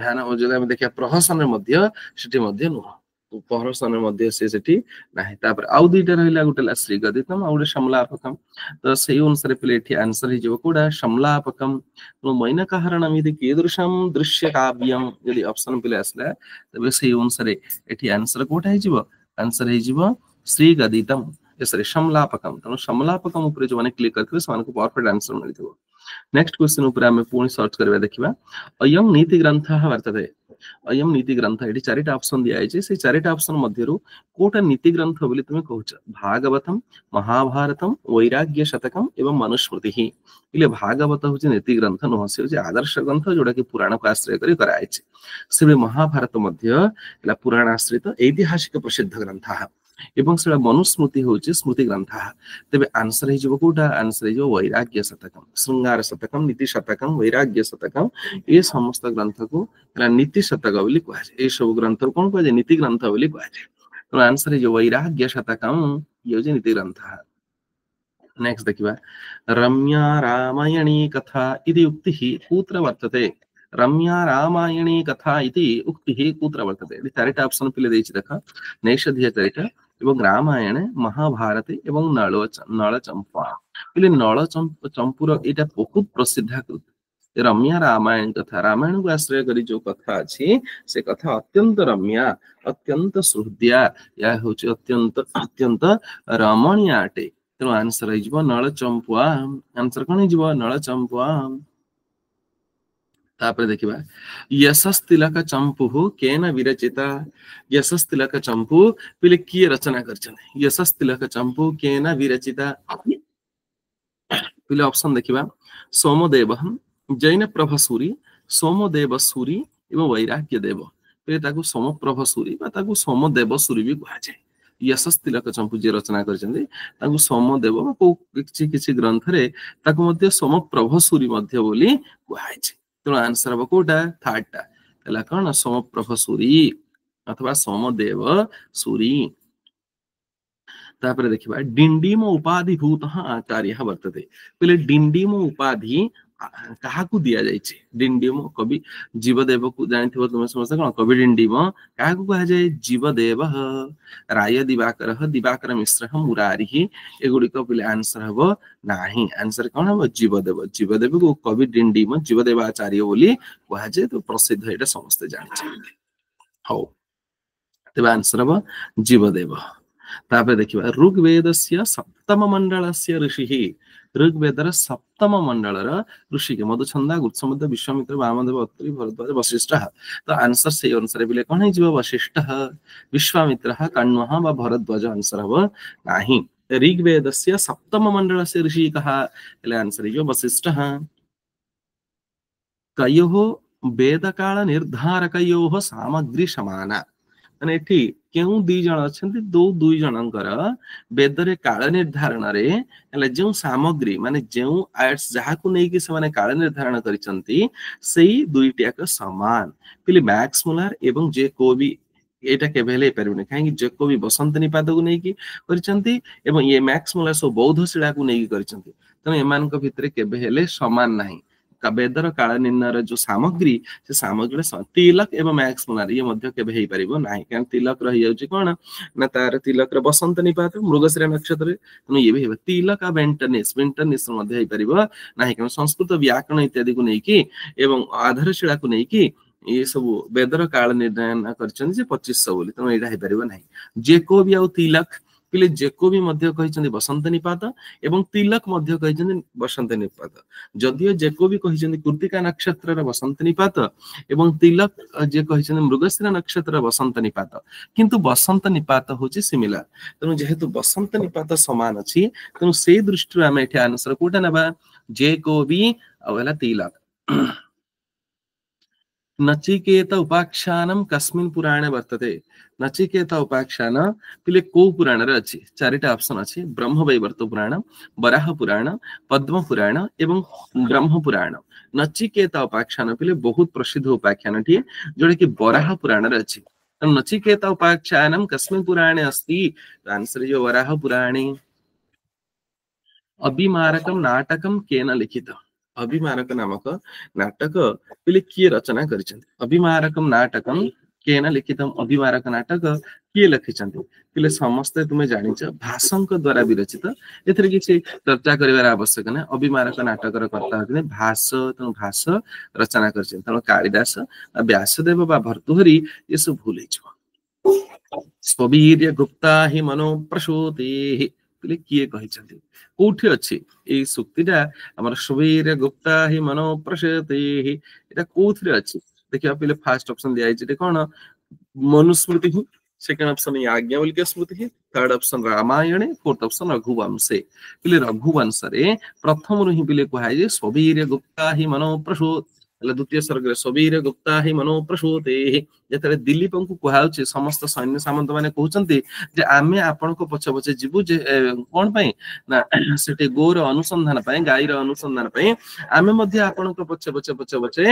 ଧ୍ୟାନ ଯଦି ଆମେ ଦେଖିବା ପ୍ରହସନରେ ମଧ୍ୟ ସେଠି ମଧ୍ୟ ନୁହଁ ପହର ସ୍ଥାନରେ ମଧ୍ୟ ସେ ସେଠି ନାହିଁ ତାପରେ ଆଉ ଦୁଇଟା ରହିଲା ଗୋଟେ ହେଲା ଶ୍ରୀଗଦିତମ ଆଉ ଗୋଟେ ସମଲାପକମ ତ ସେଇ ଅନୁସାରେ ପିଲେ ଏଠି ଆନ୍ସର ହେଇଯିବ କୋଉଟା ସମଲାପକମ ମୈନା କାହାରଣ ଏମିତି କିଦୃଶମ ଦୃଶ୍ୟ କାବ୍ୟମ ଯଦି ଅପସନ ପିଲେ ଆସିଲା ତେବେ ସେଇ ଅନୁସାରେ ଏଠି ଆନ୍ସର କୋଉଟା ହେଇଯିବ ଆନ୍ସର ହେଇଯିବ ଶ୍ରୀଗଦିତମ ସରି ସମଲାପକମ ତେଣୁ ସମଲାପକମ ଉପରେ ଯୋଉମାନେ କ୍ଲିକ୍ କରିଥିବେ ସେମାନଙ୍କୁ ପରଫେକ୍ଟ ଆନ୍ସର ମିଳିଥିବ ନେକ୍ସଟ କ୍ୱେଶ୍ଚିନ୍ ଉପରେ ଆମେ ପୁଣି ସର୍ଚ୍ଚ କରିବା ଦେଖିବା ଅୟଂ ନୀତି ଗ୍ରନ୍ଥ ବର୍ତ୍ତତେ अयम नीति ग्रंथ ये चारिटा अप्सन दिखाई से चारिटा अप्सन मध्य कौटा नीति ग्रंथ बोली तुम कह भागवतम महाभारतम वैराग्य शतकम एवं मनुस्मृति बोले भागवत हूँ नीति ग्रंथ नुह से हूँ आदर्श ग्रंथ जोटा कि पुराण को आश्रय कराई से महाभारत मध्य पुराण आश्रित ऐतिहासिक प्रसिद्ध ग्रंथ एवं से मनुस्मृति हूँ स्मृति ग्रंथ तेज आनसर कौटा आनसर वैराग्य शतकम श्रृंगार शतकम नीति शतकम वैराग्य शतकम ये समस्त ग्रंथ को नीति शतक कहुए ग्रंथ को कौन कहुए नीति ग्रंथ बोली कहुए आंसर है वैराग्य शतकम ये हूँ नीति ग्रंथ नेक्स्ट देखा रम्या रामायणी कथा उक्ति कूत्र वर्तते रम्या रामायणी कथा उक्ति कूत्र वर्तते चार ऑप्शन पिले देख नैषधीय चारिटा এবং রামায়ণে মহাভারতে এবং নল নলচম্পা ବୋଇଲେ ନଳ ଚମ୍ପୁର ଏଇଟା ବହୁତ ପ୍ରସିଦ୍ଧାକୃତି ରମ୍ୟା ରାମାୟଣ କଥା ରାମାୟଣକୁ ଆଶ୍ରୟ କରି ଯୋଉ କଥା ଅଛି ସେ କଥା ଅତ୍ୟନ୍ତ ରମ୍ୟା ଅତ୍ୟନ୍ତ ହୃଦୟା ଏହା ହଉଛି ଅତ୍ୟନ୍ତ ଅତ୍ୟନ୍ତ ରମଣୀୟ ଅଟେ ତେଣୁ ଆନ୍ସର ହେଇଯିବ ନଳ ଚମ୍ପୁଆ ଆନ୍ସର କଣ ହେଇଯିବ ନଳ ଚମ୍ପୁଆ तापर देखा यशस तिलक चंपू केन विरचित यशस तिलक चंपू पे किए रचना करशस तिलक चंपू केन विरचित पे ऑप्शन देखा सोमदेव जैन प्रभ सूरी सोमदेव सूरी एवं वैराग्य देव पे सोमप्रभ सूरी सोमदेव सूरी भी कह जाए यश तिलक चंपू जी रचना कर सोमदेव किसी ग्रंथ रोमप्रभ सूरी कहुए तेनालीर हम कौटा थार्ड टा कौन सम प्रभ सूरी अथवा समदेव सूरी देखा डिंडीम उपाधि भूत आचार्य वर्तते पहले डिंडीम उपाधि କାହାକୁ ଦିଆଯାଇଛି ଡିଣ୍ଡିମ କବି ଜୀବଦେବକୁ ଜାଣିଥିବ ତୁମେ ସମସ୍ତେ କଣ କବି ଡିଣ୍ଡିମ କାହାକୁ କୁହାଯାଏ ଜୀବଦେବ ରାୟ ଦିବାକର ଦିବାକର ମିଶ୍ର ମୁରାରି ଏଗୁଡିକ ପିଲା ଆନ୍ସର ହବ ନାହିଁ ଆନ୍ସର କଣ ହବ ଜୀବଦେବ ଜୀବଦେବକୁ କବି ଡିଣ୍ଡିମ ଜୀବଦେବାଚାର୍ଯ୍ୟ ବୋଲି କୁହାଯାଏ ତ ପ୍ରସିଦ୍ଧ ଏଇଟା ସମସ୍ତେ ଜାଣିଛନ୍ତି ହଉ ତେବେ ଆନ୍ସର ହବ ଜୀବଦେବ ତାପରେ ଦେଖିବା ଋଗ୍ବେଦସ୍ୟ ସପ୍ତମ ମଣ୍ଡଳସ୍ୟ ଋଷି सप्तम मंडल ऋषि के ಮಧುಚಂದ ಗುತ್ಸಮದ ವಿಶ್ವಾಮಿತ್ರ वामदेव अत्री भरद्वाज वशिष्ठ तो आंसर से अनुसार बोले कौन है वशिष्ठ विश्वामित्र कण्व भरद्वाज आंसर हम ना ऋग्वेद से सप्तम मंडल से ऋषि कहा आंसर जो वशिष्ठ कयो वेद काल निर्धारको सामग्री समाना ମାନେ ଏଠି କେଉଁ ଦୁଇ ଜଣ ଅଛନ୍ତି ଯୋଉ ଦୁଇ ଜଣଙ୍କର ବେଦରେ କାଳ ନିର୍ଦ୍ଧାରଣରେ ହେଲେ ଯେଉଁ ସାମଗ୍ରୀ ମାନେ ଯେଉଁ ଆର୍ଟସ ଯାହାକୁ ନେଇକି ସେମାନେ କାଳ ନିର୍ଦ୍ଧାରଣ କରିଛନ୍ତି ସେଇ ଦୁଇଟି ଯାକ ସମାନ ପିଲି ମ୍ୟାକ୍ସ ମୁଲାର ଏବଂ ଯେ କୋବି ଏଇଟା କେବେ ହେଲେ ହେଇପାରିବନି କାହିଁକି ଜେକୋବି ବସନ୍ତ ନିପାତକୁ ନେଇକି କରିଛନ୍ତି ଏବଂ ଇଏ ମ୍ୟାକ୍ସ ମୁଲାର ସବୁ ବୌଦ୍ଧ ଶିଳାକୁ ନେଇକି କରିଛନ୍ତି ତେଣୁ ଏମାନଙ୍କ ଭିତରେ କେବେ ହେଲେ ସମାନ ନାହିଁ बेदर कालनिन्न जो सामग्री से सामग्री तिलक एवं मैक्स मुनार ये केवर ना कहीं तिलक रही कौन ना तार तिलक रसंत निपात मृगश्री नक्षत्र तेनाली तिलक आ वेटनिस वेटनिस ना संस्कृत व्याकरण इत्यादि को लेकिन आधारशिला ये सब बेदर काल निर्णय कर पचिश तेनालीराम जेको भी आउ तिलक ପିଲେ ଜେକୋବି ମଧ୍ୟ କହିଛନ୍ତି ବସନ୍ତ ନିପାତ ଏବଂ ତିଲକ ମଧ୍ୟ କହିଛନ୍ତି ବସନ୍ତ ନିପାତ ଯଦିଓ ଜେକୋବି କହିଛନ୍ତି କୃତିକା ନକ୍ଷତ୍ରର ବସନ୍ତ ନିପାତ ଏବଂ ତିଲକ ଯିଏ କହିଛନ୍ତି ମୃଗଶିରା ନକ୍ଷତ୍ରର ବସନ୍ତ ନିପାତ କିନ୍ତୁ ବସନ୍ତ ନିପାତ ହଉଛି ସିମିଲାର ତେଣୁ ଯେହେତୁ ବସନ୍ତ ନିପାତ ସମାନ ଅଛି ତେଣୁ ସେଇ ଦୃଷ୍ଟିରୁ ଆମେ ଏଠି ଆନ୍ସର କୋଉଟା ନେବା ଜେକୋବି ଆଉ ହେଲା ତିଲକ नचिकेत उपाख्यान कस्मिन पुराण वर्तते नचिकेत उपाख्यान पिले को पुराण अच्छी अछि चारिटा ऑप्शन अच्छे ब्रह्म वैवर्त पुराण बराह पुराण पद्म पुराण एवं ब्रह्म पुराण नचिकेत उपाख्यान पिले बहुत प्रसिद्ध उपाख्यान टी जोडे कि बराह पुराण तो नचिकेत उपाख्यान कस्मिन पुराणे अस्ति त आंसर जो बराह पुराणे अभिमारकम नाटकम केन लिखितम अभिमारक नामक नाटक उसले के रचना गरिन्छ अभिमारकम नाटकम केन लिखित अभिमारक नाटक के लेखिन् त्यसले समस्त तुमे जाँचो द्वारा विरचित यतिर कि चर्चा गरिबार आवश्यक नै अभिमारक नाटकर कर्ता भास त भास रचना गरिन् त कालिदास व्यासदेव वा भर्तुहरी यसो भुलै छ स्वीर्य गुप्ता हि मनो प्रसुति କହିଲେ କିଏ କହିଛନ୍ତି କୋଉଠି ଅଛି ଏଇ ସୂକ୍ତିଟା ଆମର ସୁବୀର ଗୁପ୍ତା ହି ମନ ପ୍ରସତି ଏଇଟା କୋଉଥିରେ ଅଛି ଦେଖିବା ପିଲେ ଫାର୍ଷ୍ଟ ଅପସନ ଦିଆଯାଇଛି ଏଠି କଣ ମନୁସ୍ମୃତି ହିଁ सेकेंड ऑप्शन ये ସ୍ମୃତି ହିଁ third third option fourth fourth option Raghuvansh पिले रघुवंश रे प्रथम रु पिले कहुए सबीर गुप्ता ही मनो प्रसोत द्वितीय सर्ग सबीर गुप्ता हि मनो प्रसूते ଯେତେବେଳେ ଦିଲ୍ଲୀପଙ୍କୁ କୁହାହଉଛି ସମସ୍ତ ସୈନ୍ୟ ସାମନ୍ତ ମାନେ କହୁଛନ୍ତି ଯେ ଆମେ ଆପଣଙ୍କ ପଛେ ପଛେ ଯିବୁ ଯେ କଣ ପାଇଁ ନା ସେଠି ଗୋର ଅନୁସନ୍ଧାନ ପାଇଁ ଗାଈର ଅନୁସନ୍ଧାନ ପାଇଁ ଆମେ ମଧ୍ୟ ଆପଣଙ୍କ ପଛେ ପଛେ ପଛେ ପଛେ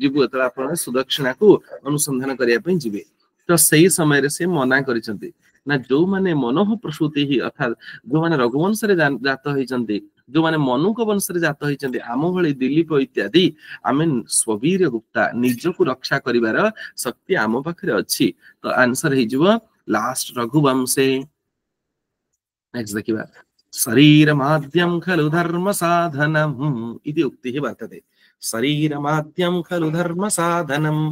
ଯିବୁ ଯେତେବେଳେ ଆପଣ ସୁଦକ୍ଷିଣାକୁ ଅନୁସନ୍ଧାନ କରିବା ପାଇଁ ଯିବେ ତ ସେଇ ସମୟରେ ସେ ମନା କରିଛନ୍ତି ନା ଯୋଉମାନେ ମନୋହ ପ୍ରସୂତି ଅର୍ଥାତ୍ ଯୋଉମାନେ ରଘୁବଂଶରେ ଜାତ ହେଇଛନ୍ତି ଯୋଉମାନେ ମନୁଙ୍କ ବଂଶରେ ଜାତ ହୋଇଛନ୍ତି ଆମ ଭଳି ଦିଲ୍ଲୀପ ଇତ୍ୟାଦି ଆମେ ସ୍ୱବୀର ଗୁପ୍ତା ନିଜକୁ ରକ୍ଷା କରିବାର ଶକ୍ତି ଆମ ପାଖରେ ଅଛି ତ ଆନ୍ସର ହେଇଯିବ ଲାଷ୍ଟ ରଘୁବଂଶେ ନେକ୍ସଟ ଦେଖିବା शरीरमाद्यं खलु धर्मसाधनम् इति उक्तिः वर्तते शरीरमाद्यं खलु धर्मसाधनम्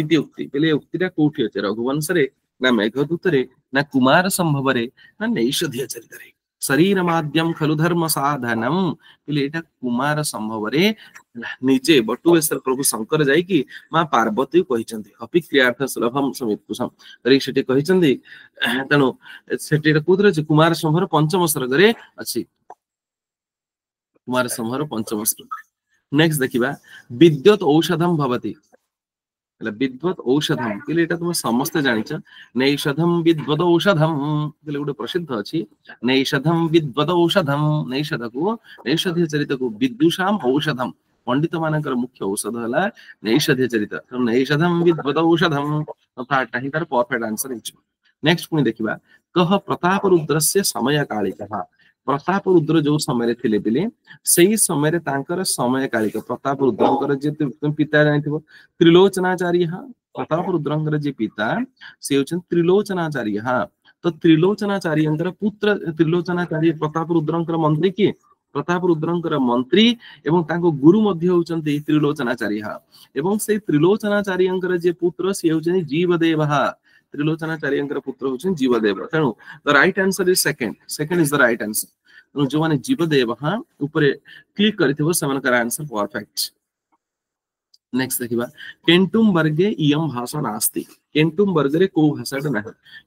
इति उक्ति पहिले उक्तिटा कोठी ଅଛି ରଘୁବଂଶରେ ନା ମେଘଦୂତରେ ନା କୁମାର ସମ୍ଭବରେ ନା ନୈଷଧୀୟ ଚରିତରେ शरीरमाद्यं खलु धर्म ಸಾಧನಂ ಇಲ್ಲಿ ଏଇଟା କୁମାର ସମ୍ଭବରେ ନିଜେ ବଟୁବେଶ୍ୱର ପ୍ରଭୁ ଶଙ୍କର ଯାଇକି ମା ପାର୍ବତୀ କହିଛନ୍ତି ଅପିକ୍ରିୟାର୍ଥ ସୁଲଭମ ସମିତ୍କୁଶମ କରିକି ସେଠି କହିଛନ୍ତି ତେଣୁ ସେଠି କୋଉଥିରେ ଅଛି କୁମାର ସମ୍ଭର ପଞ୍ଚମ ସର୍ଗରେ ଅଛି କୁମାର ସମ୍ଭର ପଞ୍ଚମ ସର୍ଗ ନେକ୍ସଟ ଦେଖିବା ବିଦ୍ୟୁତ ଔଷଧମ ଭବତି विद्वत औषधम तुम्हें समस्त जान नैषधम विद्वत औषधम गोटे प्रसिद्ध अच्छी नैषधम विद्वत औषधम नैषध को नैषध चरित को विद्युषा औषधम पंडित मान मुख्य औषध है नैषध चरित नैषधम विद्वत औषधम तथा परफेक्ट आंसर नेक्स्ट पुणी देखा कह प्रताप रुद्र से समय कालिका प्रताप रुद्र जो समय थिले पिले समय समय कालिक प्रताप रुद्र पिता जानते त्रिलोचनाचार्य हाँ प्रताप रुद्र पिता से हम त्रिलोचनाचार्य हाँ तो त्रिलोचनाचार्य पुत्र त्रिलोचनाचार्य प्रताप रुद्र मंत्री किए प्रताप रुद्र मंत्री एवं गुरु मध्य त्रिलोचनाचार्य त्रिलोचनाचार्य पुत्र सी हम जीवदेव हा त्रिलोचनाचार्य पुत्र हूँ जीवदेव तेणु the right answer is second second is the right answer तेनाली जीवदेव हाँ क्लिक करसर नेक्स्ट देखा केन्टुम वर्गे इम भाषा नास्ति वर्ग रे को भाषाटे ना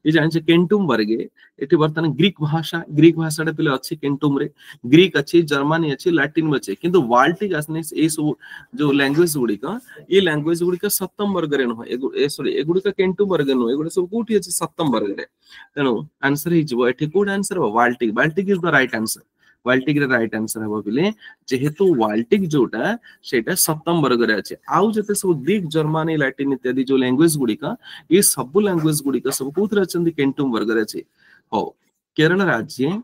ये जानते केन्टुम वर्गे ये बर्तमान ग्रीक भाषा ग्रीक भाषाटे पे अच्छे केन्टुम रे ग्रीक अच्छे जर्मानी अच्छे लैटिन अच्छे किंतु वाल्टिक हाँ, ये सब जो लैंग्वेज गुड़िक ये लैंग्वेज गुड़िक सप्तम वर्ग वर्गे नुह सरी एगुड़िक केंटुम वर्गे नुह एगुड़ा सब कौटी अच्छे सप्तम वर्ग रे तेणु आंसर हो कौट आंसर वाल्टिक वाल्टिक इज द रईट आंसर वाल्टिक रईट आंसर हम कहे जेहेतु वाल्टिक जोटा से सप्तम वर्ग अच्छे आज जिते सब ग्रीक जर्मानी लाटिन इत्यादि जो लांगुएज गुड़िक ये सब लांगुएज गुड़िक सब कौर अच्छा केन्टुम वर्ग अच्छे हाउ केरल राज्य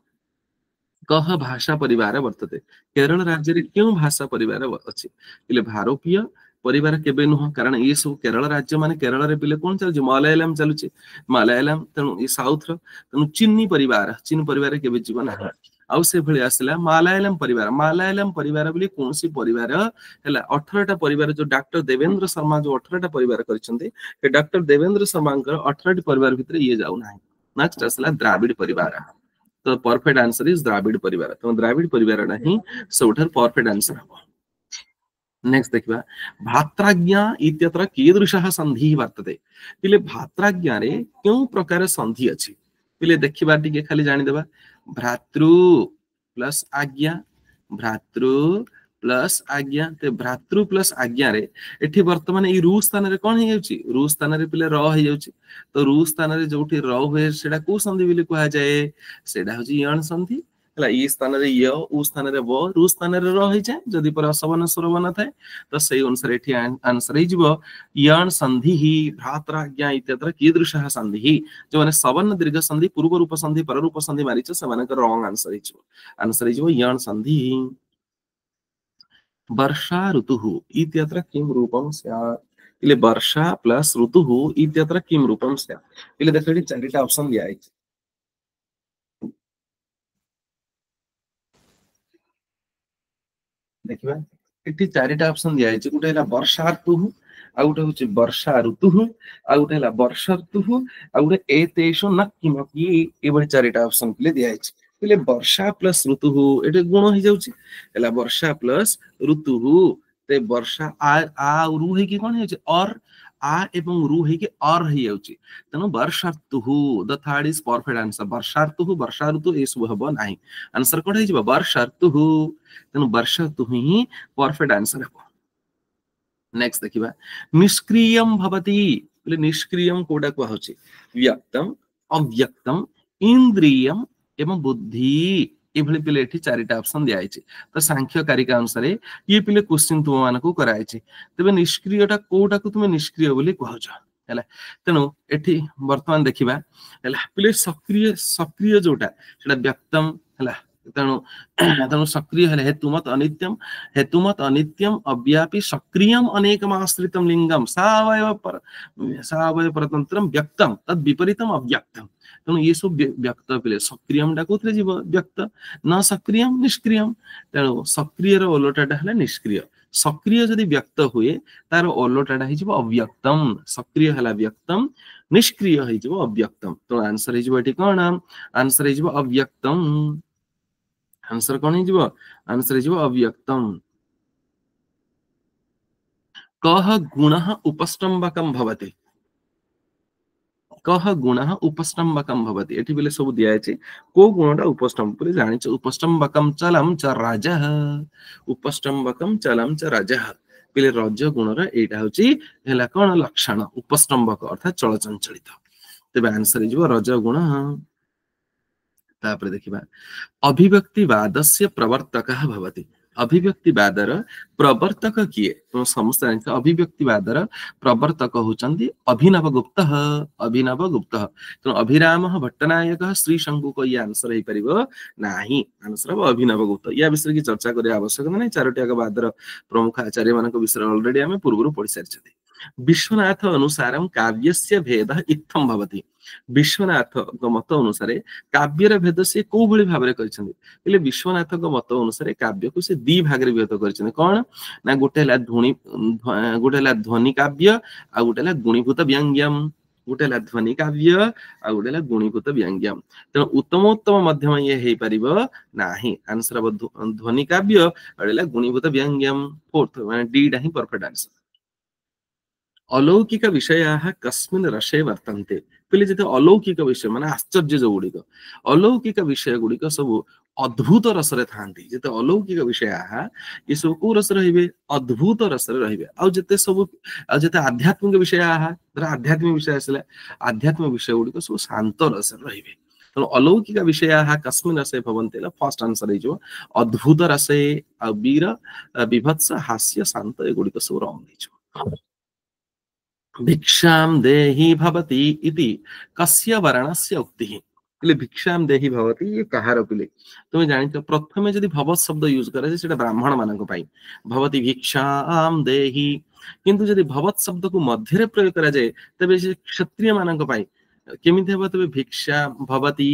कह भाषा परिवार वर्तते केरल राज्य क्यों भाषा परिवार अच्छी भारतीय परिवार केबे नुह कारण ये सब केरल राज्य मान केरल रे पिले कोन मलयालम चलु छे मलयालम तनु ई साउथ रो तनु परिवार चिन्नी परिवार केबे जीवन आउसे आसला मालायलम परिवार मालायलम परिवार बोली डॉक्टर शर्मा जो अठरटा परिवार कर डॉक्टर देवेन्द्र शर्मा अठरटी परिवार भितर ये जाऊना नेक्स्ट आसला द्राविड पर तो परफेक्ट आंसर इज द्राविड परिवार तो द्राविड परिवार ना ही सब परफेक्ट आंसर हम नेक्स्ट देखा भात्राज्ञा इत्यत्र के दृश संधि वर्तते भात्राज्ञा रे क्यों प्रकार संधि अच्छी देखा टी खाली जाणीदेगा ভ্রাতৃ প্লাস আজ্ঞা ভ্রাতৃ প্লাস আজ্ঞা তে ভ্রাতৃ প্লস আজ্ঞারে এটি বর্তমানে এই রু স্থানরে কোন হয়ে যাচ্ছে রু স্থানরে পিলে র হয়ে যাচ্ছে তো রু স্থানরে যেটি র হুয়ে সেটা কো সন্ধি বলে কুয়া যায় সেটা হচ্ছে ইয়ন সন্ধি है इ स्थान रे उ स्थान रे व रु स्थान रे र होइ जाय जदि पर असवन स्वर बन थाए त सही अनुसार एठि आंसर हि जइबो यण संधि हि भ्रात्रा ज्ञा इत्यत्र कीदृशः संधि हि जे माने सवन दीर्घ संधि पूर्व रूप संधि पर रूप संधि मारि छ से माने कर आंसर हि आंसर हि यण संधि हि वर्षा ऋतुहु इत्यत्र किम रूपम स्यात् वर्षा प्लस ऋतु किम रूपम से देख चार ऑप्शन दिया है ଦେଖିବା ଏଠି ଚାରିଟା ଅପସନ ଦିଆଯାଇଛି ଗୋଟେ ହେଲା ବର୍ଷା ଋତୁହୁ ଆଉ ଗୋଟେ ହଉଛି ବର୍ଷା ଋତୁହୁ ଆଉ ଗୋଟେ ହେଲା ବର୍ଷା ଋତୁହୁ ଆଉ ଗୋଟେ ଏ ତେଇଶ ନକି ମକି ଏଇଭଳି ଚାରିଟା ଅପସନ ପିଲେ ଦିଆଯାଇଛି ହେଲେ ବର୍ଷା ପ୍ଲସ ଋତୁହୁ ଏଠି ଗୁଣ ହେଇଯାଉଛି ହେଲା ବର୍ଷା ପ୍ଲସ ଋତୁହୁ ବର୍ଷା ଆ ଆଉ ରୁ ହେଇକି କଣ ହେଇଯାଉଛି ଅର୍ ಆ ଏବଂ ରୁ ହେଇକି ଅର୍ ହେଇଯାଉଛି ତେଣୁ ବର୍ଷାର୍ତୁହୁ the third is perfect answer ବର୍ଷାର୍ତୁହୁ ବର୍ଷା ଋତୁ ଏସବୁ ହବ ନାହିଁ ଆନ୍ସର କଣ ହେଇଯିବ ବର୍ଷାର୍ତୁହୁ ତେଣୁ ବର୍ଷାର୍ତୁହୁ ହିଁ ପରଫେକ୍ଟ ଆନ୍ସର ହେବ ନେକ୍ସଟ ଦେଖିବା ନିଷ୍କ୍ରିୟମ ଭବତି ବୋଲେ ନିଷ୍କ୍ରିୟମ କୋଉଟା କୁହାହଉଛି ବ୍ୟକ୍ତମ ଅବ୍ୟକ୍ତମ ଇନ୍ଦ୍ରିୟମ ଏବଂ ବୁଦ୍ଧି ଏଭଳି ପିଲେ ଏଠି ଚାରିଟା ଅପସନ ଦିଆଯାଇଛି ତ ସାଂଖ୍ୟ କାରିକା ଅନୁସାରେ ଇଏ ପିଲେ କୋଶ୍ଚିନ୍ ତୁମ ମାନଙ୍କୁ କରାଯାଇଛି ତେବେ ନିଷ୍କ୍ରିୟଟା କୋଉଟାକୁ ତୁମେ ନିଷ୍କ୍ରିୟ ବୋଲି କହୁଛ ହେଲା ତେଣୁ ଏଠି ବର୍ତ୍ତମାନ ଦେଖିବା ହେଲା ପିଲେ ସକ୍ରିୟ ସକ୍ରିୟ ଯୋଉଟା ସେଟା ବ୍ୟକ୍ତମ ହେଲା तेणु तेणु सक्रिय हेतुमत अनित्यम हेतुमत अनित्यम अव्यापी सक्रिय अनेक आश्रित लिंगम सवय पर सवय परतंत्र व्यक्तम तद विपरीतम अव्यक्तम तेणु ये सब व्यक्त पे सक्रिय कौन जीव व्यक्त न सक्रिय निष्क्रिय तेणु सक्रिय रोलटाटा निष्क्रिय सक्रिय जदि व्यक्त हुए तार ओलटाटा हो अव्यक्तम सक्रिय है व्यक्तम निष्क्रिय हो अव्यक्तम तेनाली आंसर कौन आंसर हो अव्यक्तम ଆନ୍ସର କ'ଣ ହେଇଯିବ ଆନ୍ସର ହେଇଯିବ ଅବ୍ୟକ୍ତମ କହ ଗୁଣ ଉପଷ୍ଟମ୍ବକମ ଭବତି କହ ଗୁଣ ଉପସ୍ତମ୍ବକମ୍ ଭବତି ଏଠି ବେଲେ ସବୁ ଦିଆଯାଇଛି କୋଉ ଗୁଣଟା ଉପଷ୍ଟମ୍ବ ବୋଲି ଜାଣିଛ ଉପଷ୍ଟମ୍ବକମ ଚଲମ ଚ ରାଜ ଉପଷ୍ଟମ୍ବକମ ଚଲମ ଚ ରାଜ ବୋଲେ ରଜ ଗୁଣର ଏଇଟା ହଉଛି ହେଲା କ'ଣ ଲକ୍ଷଣ ଉପସ୍ତମ୍ବକ ଅର୍ଥାତ ଚଳଚଞ୍ଚଳିତ ତେବେ ଆନ୍ସର ହେଇଯିବ ରଜ ଗୁଣ ତାପରେ ଦେଖିବା ଅଭିବ୍ୟକ୍ତିବାଦସ୍ୟ ପ୍ରବର୍ତ୍ତକ ଭବତି ଅଭିବ୍ୟକ୍ତିବାଦର ପ୍ରବର୍ତ୍ତକ କିଏ ସମସ୍ତେ ଜାଣିଛ ଅଭିବ୍ୟକ୍ତିବାଦର ପ୍ରବର୍ତ୍ତକ ହଉଛନ୍ତି ଅଭିନବ ଗୁପ୍ତ ଅଭିନବ ଗୁପ୍ତ ତେଣୁ ଅଭିରାମ ଭଟ୍ଟନାୟକ ଶ୍ରୀ ଶଙ୍କୁଙ୍କ ଇଏ ଆନ୍ସର ହେଇପାରିବ ନାହିଁ ଆନ୍ସର ହବ ଅଭିନବ ଗୁପ୍ତ ୟା ବିଷୟରେ କି ଚର୍ଚ୍ଚା କରିବା ଆବଶ୍ୟକ ନାହିଁ ଚାରୋଟି ଯାକ ବାଦର ପ୍ରମୁଖ ଆଚାର୍ଯ୍ୟମାନଙ୍କ ବିଷୟରେ ଅଲରେଡି ଆମେ ପୂର୍ବରୁ ପଢିସାରିଛନ୍ତି ବିଶ୍ୱନାଥ ଅନୁସାରମ କାବ୍ୟସ୍ୟ ଭେଦ ଇଥମ ଭବତି ବିଶ୍ୱନାଥଙ୍କ ମତ ଅନୁସାରେ କାବ୍ୟର ଭେଦ ସେ କୋଉ ଭଳି ଭାବରେ କରିଛନ୍ତି ହେଲେ ବିଶ୍ୱନାଥଙ୍କ ମତ ଅନୁସାରେ କାବ୍ୟକୁ ସେ ଦି ଭାଗରେ ବିଭକ୍ତ କରିଛନ୍ତି କଣ ନା ଗୋଟେ ହେଲା ଧ୍ୱନି ଗୋଟେ ହେଲା ଧ୍ୱନି କାବ୍ୟ ଆଉ ଗୋଟେ ହେଲା ଗୁଣୀଭୂତ ବ୍ୟଙ୍ଗମ ଗୋଟେ ହେଲା ଧ୍ୱନି କାବ୍ୟ ଆଉ ଗୋଟେ ହେଲା ଗୁଣୀଭୂତ ବ୍ୟଙ୍ଗମ ତେଣୁ ଉତ୍ତମୋତ୍ତମ ମଧ୍ୟମ ଇଏ ହେଇପାରିବ ନାହିଁ ଆନ୍ସର ହବ ଧ୍ୱନି କାବ୍ୟ ଆଉ ହେଲା ଗୁଣୀଭୂତ ବ୍ୟଙ୍ଗମ ଫୋର୍ଥ ମାନେ ଡିଟା ହିଁ ପରଫେକ୍ଟ ଆନ୍ସର অলৌকিক বিষয়া কস্মিন রসে বর্তন্তে कहले जो अलौकिक विषय मान आश्चर्य जो गुड़िक अलौकिक विषय गुड़िक सब अद्भुत रस जिते अलौकिक विषय ये सब कौ रस रही अद्भुत रस रही जिते सब जिते आध्यात्मिक विषय आहा आध्यात्मिक विषय आसा आध्यात्मिक विषय गुड़िक सब शांत रस रही अलौकिक विषय आहा रसे फर्स्ट आंसर है अद्भुत रसे आ विभत्स हास्य शांत ये सब रंग भिक्षां देहि भवति इति कस्य वर्णस्य उक्तिः એટલે ભિક્ષામ દેહી ભવતી એ કાହାର ପିଲେ તમે ଜାଣିଛ ପ୍ରଥମେ ଯଦି ଭବ ଶବ୍ଦ ୟୁଜ୍ କରାଯାଏ ସେଟା ବ୍ରାହ୍ମଣ ମାନଙ୍କ ପାଇଁ ଭବତି ଭିକ୍ଷାମ ଦେହି କିନ୍ତୁ ଯଦି ଭବତ ଶବ୍ଦକୁ ମଧ୍ୟରେ ପ୍ରୟୋଗ କରାଯାଏ ତେବେ ସେ କ୍ଷତ୍ରିୟ ମାନଙ୍କ ପାଇଁ କେମିତି ହେବ ତେବେ ଭିକ୍ଷା ଭବତି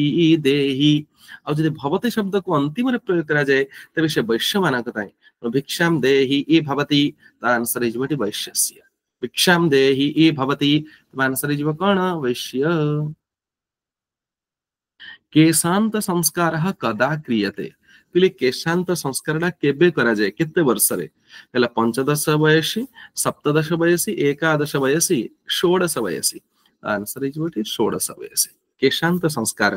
ଦେହି ଆଉ ଯଦି ଭବତୀ ଶବ୍ଦକୁ ଅନ୍ତିମରେ ପ୍ରୟୋଗ କରାଯାଏ ତେବେ ସେ ବୈଶ୍ୟ ମାନଙ୍କ ପାଇଁ ଭିକ୍ଷାମ ଦେହି ଏ ଭବତି ତା ଆନ୍ସର ହେଇଯିବ ଏଠି ବୈଶ୍ୟସ୍ୟ भिक्षाम देही ए भवती मानसरे जीव कण वैश्य केशांत संस्कार कदा क्रियते कहले केशांत संस्कार केबे करा जाए केते वर्ष रे कहले पंचदश वयसी सप्तदश वयसी एकादश वयसी षोडश वयसी आंसर इज व्हाट इज षोडश वयसी କେଶାନ୍ତ ସଂସ୍କାର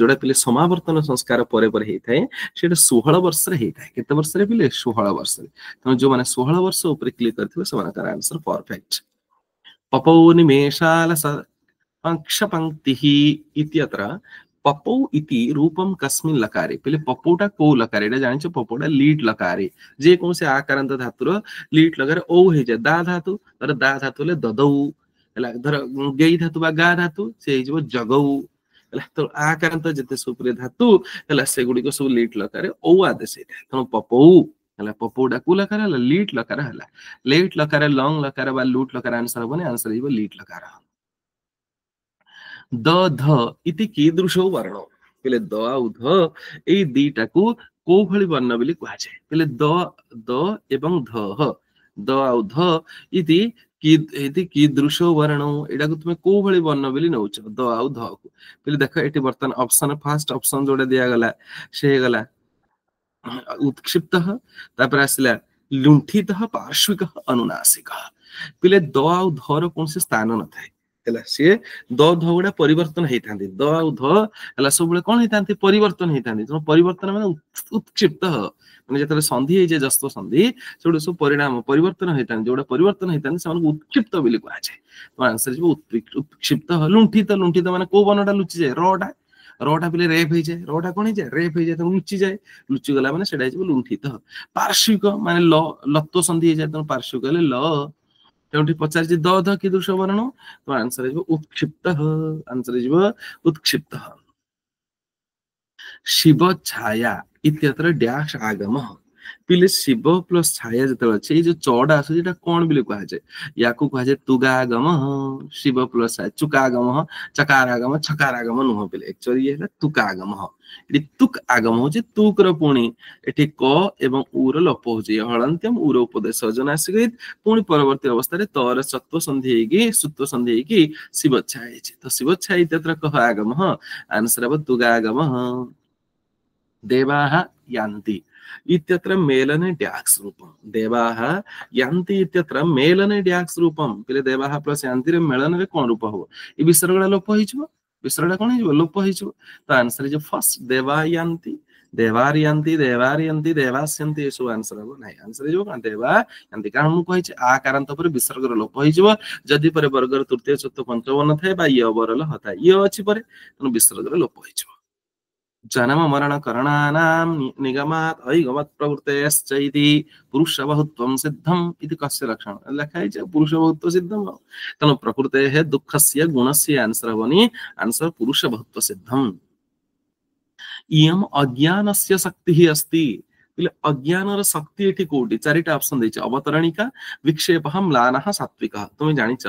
ଯୋଉଟା ପିଲେ ସମାବର୍ତ୍ତନ ସଂସ୍କାର ପରେ ପରେ ହେଇଥାଏ ସେଇଟା ଷୋହଳ ବର୍ଷରେ ହେଇଥାଏ କେତେ ବର୍ଷରେ ପିଲେ ଷୋହଳ ବର୍ଷରେ ତେଣୁ ଯୋଉମାନେ ଷୋହଳ ବର୍ଷ ଉପରେ କ୍ଲିକ୍ କରିଥିବେ ସେମାନେ ତାର ଆନ୍ସର ପରଫେକ୍ଟ ପପୌ ନିମେଷାଲ ପକ୍ଷପङ्क्तिः इत्यत्र पपौ इति रूपम कस्मिन् लकारे पहिले पपोटा को लकारे एटा जानिछ पपोटा लीट लकारे जे कोनसे आकारांत धातुर लीट लकारे ओ हे जे दा धातु तर दा धातु ले ददौ ହେଲା ଧର ଗେଇ ଧାତୁ ବା ଗା ଧାତୁ ସେ ହେଇଯିବ ଜଗଉ ହେଲା ତେଣୁ ଆ କାରାନ୍ତ ଯେତେ ସୁପରେ ଧାତୁ ହେଲା ସେଗୁଡିକ ସବୁ ଲିଟ୍ ଲକାରେ ଔ ଆଦେଶ ହେଇଥାଏ ତେଣୁ ପପଉ ହେଲା ପପଉଟା କୋଉ ଲକାର ହେଲା ଲିଟ୍ ଲକାର ହେଲା ଲିଟ୍ ଲକାର ଲଙ୍ଗ ଲକାର ବା ଲୁଟ୍ ଲକାର ଆନ୍ସର ହବନି ଆନ୍ସର ହେଇଯିବ ଲିଟ୍ ଲକାର ଦ ଧ ଇତି କିଦୃଶ ବର୍ଣ୍ଣ କହିଲେ ଦ ଆଉ ଧ ଏଇ ଦିଟାକୁ କୋଉ ଭଳି ବର୍ଣ୍ଣ ବୋଲି କୁହାଯାଏ କହିଲେ ଦ ଦ ଏବଂ ଧ ଦ ଆଉ ଧ ଇତି କି କିଦୃଶ ବର୍ଣ୍ଣ ଏଇଟାକୁ ତୁମେ କୋଉ ଭଳି ବର୍ଣ୍ଣ ବୋଲି ନଉଛ ଦ ଆଉ ଧକୁ ବୋଲି ଦେଖ ଏଠି ବର୍ତ୍ତମାନ ଅପସନ ଫାର୍ଷ୍ଟ ଅପସନ ଯୋଉଟା ଦିଆଗଲା ସେ ହେଇଗଲା ଉତ୍କ୍ଷିପ୍ତ ତାପରେ ଆସିଲା ଲୁଣ୍ଠିତ ପାର୍ଶ୍ୱିକ ଅନୁନାସିକ ପିଲେ ଦ ଆଉ ଧର କୌଣସି ସ୍ଥାନ ନଥାଏ ହେଲା ସିଏ ଦ ଧ ଗୁଡା ପରିବର୍ତ୍ତନ ହେଇଥାନ୍ତି ଦ ଆଉ ଧ ହେଲା ସବୁବେଳେ କଣ ହେଇଥାନ୍ତି ପରିବର୍ତ୍ତନ ହେଇଥାନ୍ତି ତେଣୁ ପରିବର୍ତ୍ତନ ମାନେ ଉତ୍କ୍ଷିପ୍ତ ମାନେ ଯେତେବେଳେ ସନ୍ଧି ହେଇଯାଏ ଯସ୍ତ ସନ୍ଧି ସେଗୁଡା ସବୁ ପରିଣାମ ପରିବର୍ତ୍ତନ ହେଇଥାନ୍ତି ଯୋଉଗୁଡା ପରିବର୍ତ୍ତନ ହେଇଥାନ୍ତି ସେମାନଙ୍କୁ ଉତ୍କ୍ଷିପ୍ତ ବୋଲି କୁହାଯାଏ ତ ଆନ୍ସର ଯିବ ଉତ୍କ୍ଷିପ୍ତ ଲୁଣ୍ଠିତ ଲୁଣ୍ଠିତ ମାନେ କୋଉ ବର୍ଣ୍ଣଟା ଲୁଚିଯାଏ ରଟା ରଟା ପିଲେ ରେପ୍ ହେଇଯାଏ ରଟା କଣ ହେଇଯାଏ ରେପ୍ ହେଇଯାଏ ତେଣୁ ଲୁଚିଯାଏ ଲୁଚିଗଲା ମାନେ ସେଟା ହେଇଯିବ ଲୁଣ୍ଠିତ ପାର୍ଶ୍ଵିକ ମାନେ ଲ ଲତ୍ଵ ସନ୍ଧି ହେଇଯାଏ ତେଣୁ ପାର୍ଶ୍ୱିକ ହେଲେ ଲ ତେଣୁ ପଚାରିଛି ଦଧ କି ଦୃଶ୍ୟ ବର୍ଣ୍ଣ ତ ଆନ୍ସର ହେଇଯିବ ଉତ୍କ୍ଷିପ୍ତ ଆନ୍ସର ହେଇଯିବ ଉତ୍କ୍ଷିପ୍ତ ଶିବ ଛାୟା ଇତ୍ୟତ୍ର ଡ୍ୟାଶ ଆଗମ ପିଲେ ଶିବ ପ୍ଲସ୍ ଛାୟା ଯେତେବେଳେ ଅଛି ଏଇ ଯୋଉ ଚଡା ଆସୁଛି ଏଇଟା କଣ ବୋଲି କୁହାଯାଏ ୟାକୁ କୁହାଯାଏ ତୁଗାଗମ ଶିବ ପ୍ଲସ୍ ଛାୟା ଚୁକାଗମ ଚକାରାଗମ ଛକାରାଗମ ନୁହଁ ପିଲେ ଆକ୍ଚୁଆଲି ଇଏ ହେଲା ତୁକାଗମ ଏଠି ତୁକ୍ ଆଗମ ହଉଛି ତୁକ୍ ର ପୁଣି ଏଠି କ ଏବଂ ଉ ର ଲୋପ ହଉଛି ହଳନ୍ତିୟମ ଉ ର ଉପଦେଶ ଯୋଜନା ଆସିକିତ ପୁଣି ପରବର୍ତ୍ତୀ ଅବସ୍ଥାରେ ତର ସତ୍ୱ ସନ୍ଧି ହେଇକି ସୁତ୍ୱ ସନ୍ଧି ହେଇକି ଶିବଚ୍ଛା ହେଇଛି ତ ଶିବଚ୍ଛା ଇତ୍ୟତ୍ର କହ ଆଗମ ଆନ୍ସର ହବ ତୁଗାଗମ ଦେବାହା ୟାନ୍ତି इत्यत्र मेलने ड्याक्स् रूपं देवाह यान्ति इत्यत्र मेलने ड्याक्स् रूपं पिले देवाह प्लस मेलन रे कोन रूप हो इ विसर्गडा लोप होइछो विसर्गडा कोन होइछो लोप होइछो तो आंसर इज फर्स्ट देवा यान्ति देवारियंती देवारियंती देवास्यंती ये सब आंसर हम ना आंसर जो देवा देवायंती कारण मु कहि आ कारण तो पर विसर्ग लोप होई जबो जदि पर वर्गर तृतीय चतुर्थ पंचम न थाए बा ये अवरल हता ये अछि पर तनु विसर्ग लोप होई जबो जनम मरण करणानां निगमात् अयिगमत् प्रवृत्तेश्चैति पुरुषबहुत्वं सिद्धम् इति कस्य लक्षणं लेखाय च पुरुषबहुत्व सिद्धं तनु प्रकृतेः दुःखस्य गुणस्य आन्सर् भवनि आन्सर् पुरुषबहुत्व सिद्धम् इयम् अज्ञानस्य शक्तिः अस्ति એટલે અજ્ઞાનર શક્તિ એઠી કોટી ચારિટા ઓપ્શન દેછે અવતરણિકા વિક્ષેપહ મ્લાનહ સાત્વિક તમે જાણીଛ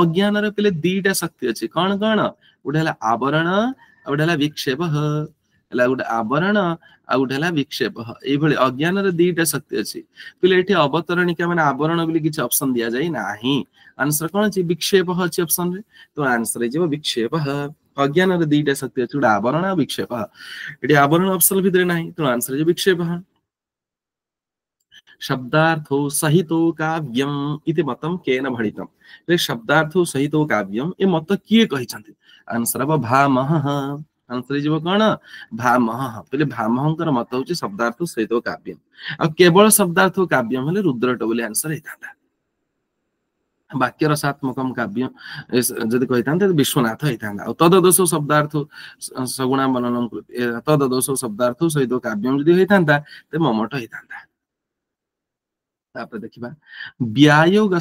અજ્ઞાનર પેલે દીટા શક્તિ અછે કણ કણ ଗୋଟେ ହେଲା ଆବରଣ ଆଉ ଗୋଟେ ହେଲା ବିକ୍ଷେପ ହେଲା ଗୋଟେ ଆବରଣ ଆଉ ଗୋଟେ ହେଲା ବିକ୍ଷେପ ଏଇଭଳି ଅଜ୍ଞାନର ଦିଟା ଶକ୍ତି ଅଛି କହିଲେ ଏଠି ଅବତରଣିକା ମାନେ ଆବରଣ ବୋଲି କିଛି ଅପସନ ଦିଆଯାଇ ନାହିଁ ଆନ୍ସର କଣ ଅଛି ବିକ୍ଷେପ ଅଛି ଅପସନରେ ତ ଆନ୍ସର ହେଇଯିବ ବିକ୍ଷେପ ଅଜ୍ଞାନର ଦିଟା ଶକ୍ତି ଅଛି ଗୋଟେ ଆବରଣ ଆଉ ବିକ୍ଷେପ ଏଠି ଆବରଣ ଅପସନ ଭିତରେ ନାହିଁ ତେଣୁ ଆନ୍ସର ହେଇଯିବ ବିକ୍ଷେପ शब्दार्थो सहितो काव्यम इति मतम केन भणितम ସହିତ सहितो ଏ ମତ କିଏ କହିଛନ୍ତି ଆନ୍ସର आंसर ଭା भामह आंसर हो कौन भाम बोले भामहर मत हूँ शब्दार्थ सहित काव्यम आ शब्दार्थ काव्यम हेले रुद्रट बोले आंसर होता वाक्य रसात्मकम काव्य जदि कही था विश्वनाथ होता तददोष शब्दार्थ सगुणा मननम तददोष शब्दार्थ सहित काव्यम जदि होता ते ममट होता देखा व्यायोग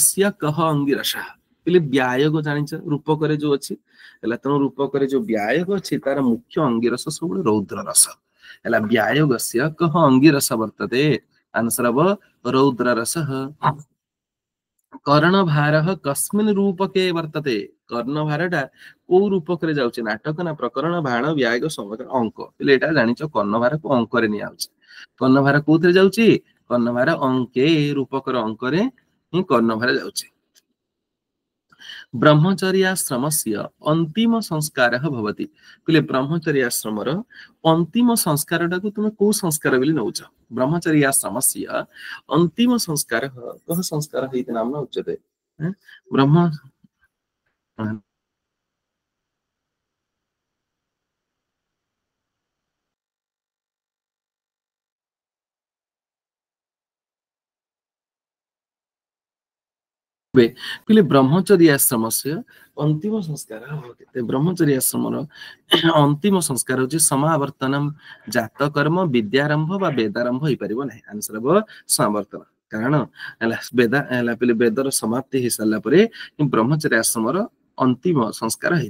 कह अंगीरसा କହିଲେ ବ୍ୟାୟୋଗ ଜାଣିଛ ରୂପକରେ ଯୋଉ ଅଛି ହେଲା ତେଣୁ ରୂପକରେ ଯୋଉ ବ୍ୟାୟୋଗ ଅଛି ତାର ମୁଖ୍ୟ ଅଙ୍ଗିରସ ସବୁବେଳେ ରୌଦ୍ର ରସ ହେଲା ବ୍ୟାୟୋଗସ୍ୟ କହ ଅଙ୍ଗିରସ ବର୍ତ୍ତତେ ଆନ୍ସର ହବ ରୌଦ୍ର ରସ କର୍ଣ୍ଣଭାର କସ୍ମିନ୍ ରୂପକେ ବର୍ତ୍ତତେ କର୍ଣ୍ଣଭାରଟା କୋଉ ରୂପକରେ ଯାଉଛି ନାଟକ ନା ପ୍ରକରଣ ବାଣ ବ୍ୟାୟୋଗ ସମଗ୍ର ଅଙ୍କ ହେଲେ ଏଇଟା ଜାଣିଛ କର୍ଣ୍ଣଭାରକୁ ଅଙ୍କରେ ନିଆଯାଉଛି କର୍ଣ୍ଣଭାର କୋଉଥିରେ ଯାଉଛି କର୍ଣ୍ଣଭାର ଅଙ୍କେ ରୂପକର ଅଙ୍କରେ ହିଁ କର୍ଣ୍ଣଭାର ଯାଉଛି ब्रह्मचर्या आश्रमस्य अंतिम संस्कारः भवति। कुले ब्रह्मचर्या आश्रमर अंतिम संस्कारटाकु तमे को संस्कार भलि नउचा। ब्रह्मचर्या आश्रमस्य अंतिम संस्कारः कः संस्कार इति नाम न उच्चते। ब्रह्म आश्रम सन्तिम संस्कार हेर्नु ब्रह्मचरम र अन्तिम संस्कार हौ समर्तन जात कर्म नै है पारसर समावर्तन कारण वेदर समाप्तिपर ब्रह्मचर आश्रम र अन्तिम संस्कार है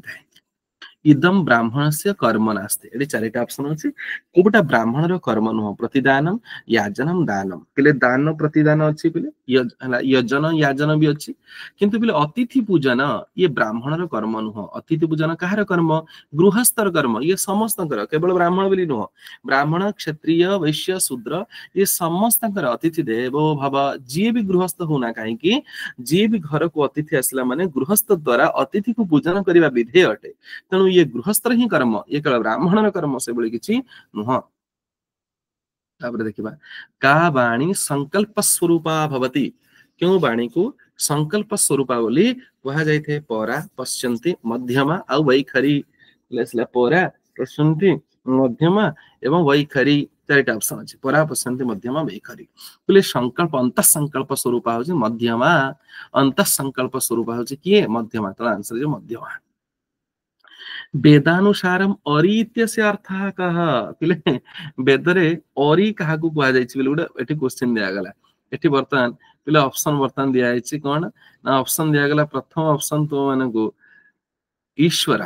ইদম ବ୍ରାହ୍ମଣସ୍ୟ କର୍ମ ନାସ୍ତି ଏଠି ଚାରିଟା ଅପସନ ଅଛି କୋଉଟା ବ୍ରାହ୍ମଣର କର୍ମ ନୁହଁ ପ୍ରତିଦାନମ ୟାଜନମ ଦାନମ ପିଲେ ଦାନ ପ୍ରତିଦାନ ଅଛି ପିଲେ ହେଲା ୟଜନ ୟାଜନ ବି ଅଛି କିନ୍ତୁ ପିଲେ ଅତିଥି ପୂଜନ ଇଏ ବ୍ରାହ୍ମଣର କର୍ମ ନୁହଁ ଅତିଥି ପୂଜନ କାହାର କର୍ମ ଗୃହସ୍ଥର କର୍ମ ଇଏ ସମସ୍ତଙ୍କର କେବଳ ବ୍ରାହ୍ମଣ ବୋଲି ନୁହଁ ବ୍ରାହ୍ମଣ କ୍ଷତ୍ରିୟ ବୈଶ୍ୟ ଶୂଦ୍ର ଇଏ ସମସ୍ତଙ୍କର ଅତିଥି ଦେବୋ ଭବ ଯିଏ ବି ଗୃହସ୍ଥ ହଉନା କାହିଁକି ଯିଏ ବି ଘରକୁ ଅତିଥି ଆସିଲା ମାନେ ଗୃହସ୍ଥ ଦ୍ଵାରା ଅତିଥିକୁ ପୂଜନ କରିବା ବିଧେୟ ଅଟେ ତେଣୁ ଇଏ ଗୃହସ୍ଥର ହିଁ କର୍ମ ଇଏ କେବଳ ବ୍ରାହ୍ମଣର କର୍ମ ସେଭଳି କିଛି ନୁହଁ ତାପରେ ଦେଖିବା କା ବାଣୀ ସଂକଳ୍ପ ସ୍ୱରୂପା ଭବତି କେଉଁ ବାଣୀକୁ ସଂକଳ୍ପ ସ୍ୱରୂପା ବୋଲି କୁହାଯାଇଥାଏ ପରା ପଶ୍ୟନ୍ତି ମଧ୍ୟମା ଆଉ ବୈଖରୀ ଆସିଲା ପରା ପଶ୍ୟନ୍ତି ମଧ୍ୟମା ଏବଂ ବୈଖରୀ ଚାରିଟା ଅପସନ୍ ଅଛି ପରା ପଶ୍ୟନ୍ତି ମଧ୍ୟମା ବୈଖରୀ ବୋଲେ ସଂକଳ୍ପ ଅନ୍ତଃସଂକଳ୍ପ ସ୍ୱରୂପା ହଉଛି ମଧ୍ୟମା ଅନ୍ତଃସଂକଳ୍ପ ସ୍ୱରୂପା ହଉଛି କିଏ ମଧ୍ୟମା ତେଣୁ ଆନ୍ସର ଯୋଉ ମଧ୍ୟମା वेदानुसारम अरित्य से अर्थ कह कहे बेदरे अरी क्या कहुचे क्वेश्चन दिगला बर्तमान पे अपसन बर्तमान दिखाई कौन ना अपसन दिगला प्रथम अपसन तुम मान को ईश्वर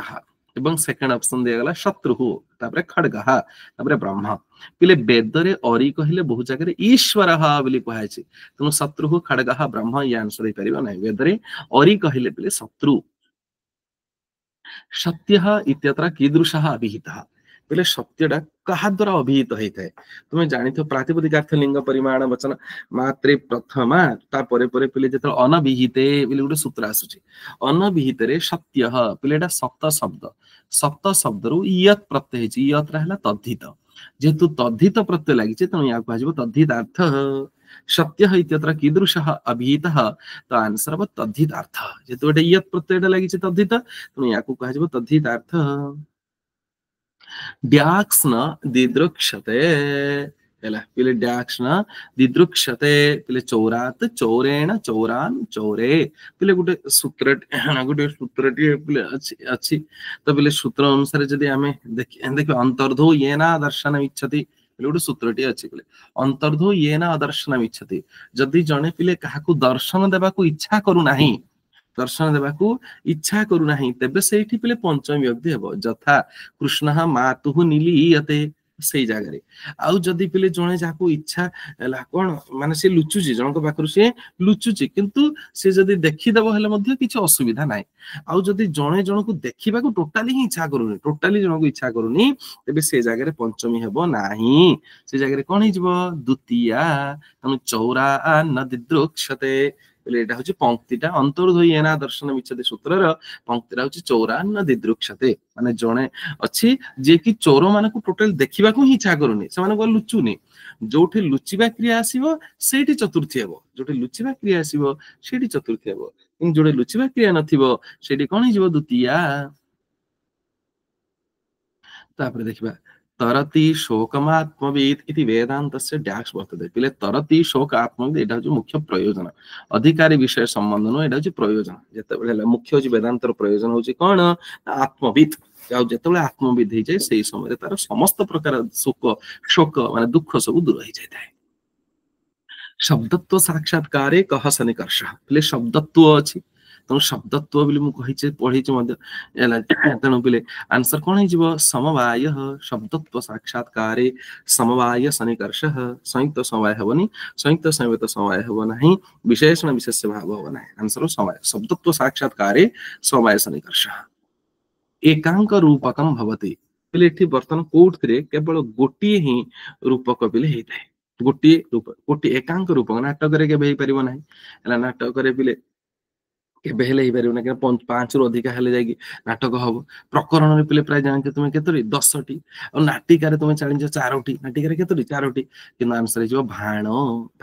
एवं सेकंड ऑप्शन दिया गला शत्रु तापरे खड़गहा तापरे ब्रह्मा पिले बेदरे औरी कहिले बहुत जगह ईश्वर बोली कहु शत्रु खड़गहा ब्रह्मा ये आंसर दे पार ना बेदरे औरी कहिले पिले शत्रु সত্যহ ইত্যত্র কিদৃশহ অভিহিত ବୋଇଲେ ସତ୍ୟଟା କାହା ଦ୍ୱାରା ଅଭିହିତ ହେଇଥାଏ ତୁମେ ଜାଣିଥିବ ପ୍ରାତିପଦିକାର୍ଥ ଲିଙ୍ଗ ପରିମାଣ ବଚନ ମାତ୍ରେ ପ୍ରଥମା ତାପରେ ପରେ ପିଲେ ଯେତେବେଳେ ଅନବିହିତେ ବୋଲି ଗୋଟେ ସୂତ୍ର ଆସୁଛି ଅନବିହିତରେ ସତ୍ୟ ପିଲେ ଏଟା ସପ୍ତ ଶବ୍ଦ ସପ୍ତ ଶବ୍ଦରୁ ଇୟତ୍ ପ୍ରତ୍ୟୟ ହେଇଛି ଇୟତ୍ରା ହେଲା ତଦ୍ଧିତ ଯେହେତୁ ତଦ୍ଧିତ ପ୍ରତ୍ୟୟ ଲାଗିଛି ତେଣୁ ଏହା କୁହାଯିବ ତଦ୍ଧିତାର୍ଥ सत्य कीदृश अभीत तो आंसर हम तद्धितार्थ जो प्रत्यय लगे तद्धित तेनाली तद्धितार्थ दिदृक्षते पिले दिदृक्षते पिले चौरात चौरेण चौरान चौरे पे गोटे सूत्र गोटे सूत्र टे अच्छी तो पिले सूत्र अनुसार जब देख अंतर्धो ये ना दर्शन इच्छती ଗୋଟେ ସୂତ୍ରଟିଏ ଅଛି କହିଲେ ଅନ୍ତର୍ଦ୍ଧୁ ଇଏ ନା ଅଦର୍ଶନ ଇଚ୍ଛତି ଯଦି ଜଣେ ପିଲେ କାହାକୁ ଦର୍ଶନ ଦେବାକୁ ଇଚ୍ଛା କରୁନାହିଁ ଦର୍ଶନ ଦେବାକୁ ଇଚ୍ଛା କରୁନାହିଁ ତେବେ ସେଇଠି ପିଲେ ପଞ୍ଚମୀ ବ୍ୟକ୍ତି ହେବ ଯଥା କୃଷ୍ଣ ମାତୁହୁ ନିଲି ଇୟତେ ସେଇ ଜାଗାରେ ଆଉ ଯଦି ପିଲେ ଜଣେ ଯାହାକୁ ଇଚ୍ଛା ହେଲା କଣ ମାନେ ସେ ଲୁଚୁଛି ଜଣଙ୍କ ପାଖରୁ ସେ ଲୁଚୁଛି କିନ୍ତୁ ସେ ଯଦି ଦେଖିଦେବ ହେଲେ ମଧ୍ୟ କିଛି ଅସୁବିଧା ନାହିଁ ଆଉ ଯଦି ଜଣେ ଜଣକୁ ଦେଖିବାକୁ ଟୋଟାଲି ହିଁ ଇଚ୍ଛା କରୁନି ଟୋଟାଲି ଜଣକୁ ଇଚ୍ଛା କରୁନି ତେବେ ସେ ଜାଗାରେ ପଞ୍ଚମୀ ହେବ ନାହିଁ ସେ ଜାଗାରେ କଣ ହେଇଯିବ ଦ୍ୱିତୀୟା ତେଣୁ ଚଉରା ନଦୀ ଦୃକ୍ଷତେ ତାହେଲେ ଏଇଟା ହଉଛି ପଙ୍କ୍ତିଟା ଅନ୍ତର୍ଦ୍ଧୟେନା ଦର୍ଶନ ବିଚ୍ଛେଦ ସୂତ୍ରର ପଙ୍କ୍ତିଟା ହଉଛି ଚୌରାନ ଦିଦୃକ୍ଷତେ ମାନେ ଜଣେ ଅଛି ଯିଏ କି ଚୋର ମାନଙ୍କୁ ଟୋଟାଲ ଦେଖିବାକୁ ହିଁ ଇଚ୍ଛା କରୁନି ସେମାନଙ୍କୁ ଲୁଚୁନି ଯୋଉଠି ଲୁଚିବା କ୍ରିୟା ଆସିବ ସେଇଠି ଚତୁର୍ଥୀ ହେବ ଯୋଉଠି ଲୁଚିବା କ୍ରିୟା ଆସିବ ସେଇଠି ଚତୁର୍ଥୀ ହେବ କିନ୍ତୁ ଯୋଉଠି ଲୁଚିବା କ୍ରିୟା ନଥିବ ସେଇଠି କଣ ହେଇଯିବ ଦ୍ୱିତୀୟା ତାପରେ ଦେଖିବା তরতি শোকমাত্মবিদ ইতি বেদান্তস্য ড্যাক্স বর্তদে পিলে তরতি শোক আত্মবিদ এটা হচ্ছে মুখ্য প্রয়োজন অধিকারী বিষয় সম্বন্ধ নয় এটা হচ্ছে প্রয়োজন যেতবে হল মুখ্য হচ্ছে বেদান্তর প্রয়োজন হচ্ছে কোন আত্মবিদ ଆଉ ଯେତେବେଳେ ଆତ୍ମବିଦ ହେଇଯାଏ ସେଇ ସମୟରେ ତାର ସମସ୍ତ শোক ଶୋକ ଶୋକ ମାନେ ଦୁଃଖ ସବୁ ଦୂର ହେଇଯାଇଥାଏ শব্দত্ব সাক্ষাৎকারে কহ সনিকর্ষ পিলে শব্দত্ব আছে तुम शब्दत्व पढ़ी तेणु पे आंसर कौन समवाय शब्दत्व साक्षात्कार समवाय सनिकर्ष संयुक्त समवाय हेनी संयुक्त संयुक्त समवाय हेना विशेषण विशेष भाव हेना आंसर समय शब्दत्व साक्षात्कार समवाय सनिकर्ष एकांक रूपकम भवती बर्तन कौटि केवल गोटे ही रूपक बिले गोटे रूप गोटे एकांक रूपक नाटक नाटक बिले କେବେ ହେଲେ ହେଇପାରିବନି କାହିଁକି ପାଞ୍ଚରୁ ଅଧିକା ହେଲେ ଯାଇକି ନାଟକ ହବ ପ୍ରକରଣରେ ପିଲେ ପ୍ରାୟ ଜାଣିଛ ତୁମେ କେତୋଟି ଦଶଟି ଆଉ ନାଟିକାରେ ତୁମେ ଜାଣିଛ ଚାରୋଟି ନାଟିକାରେ କେତୋଟି ଚାରୋଟି କିନ୍ତୁ ଆନ୍ସର ହେଇଯିବ ଭାଣ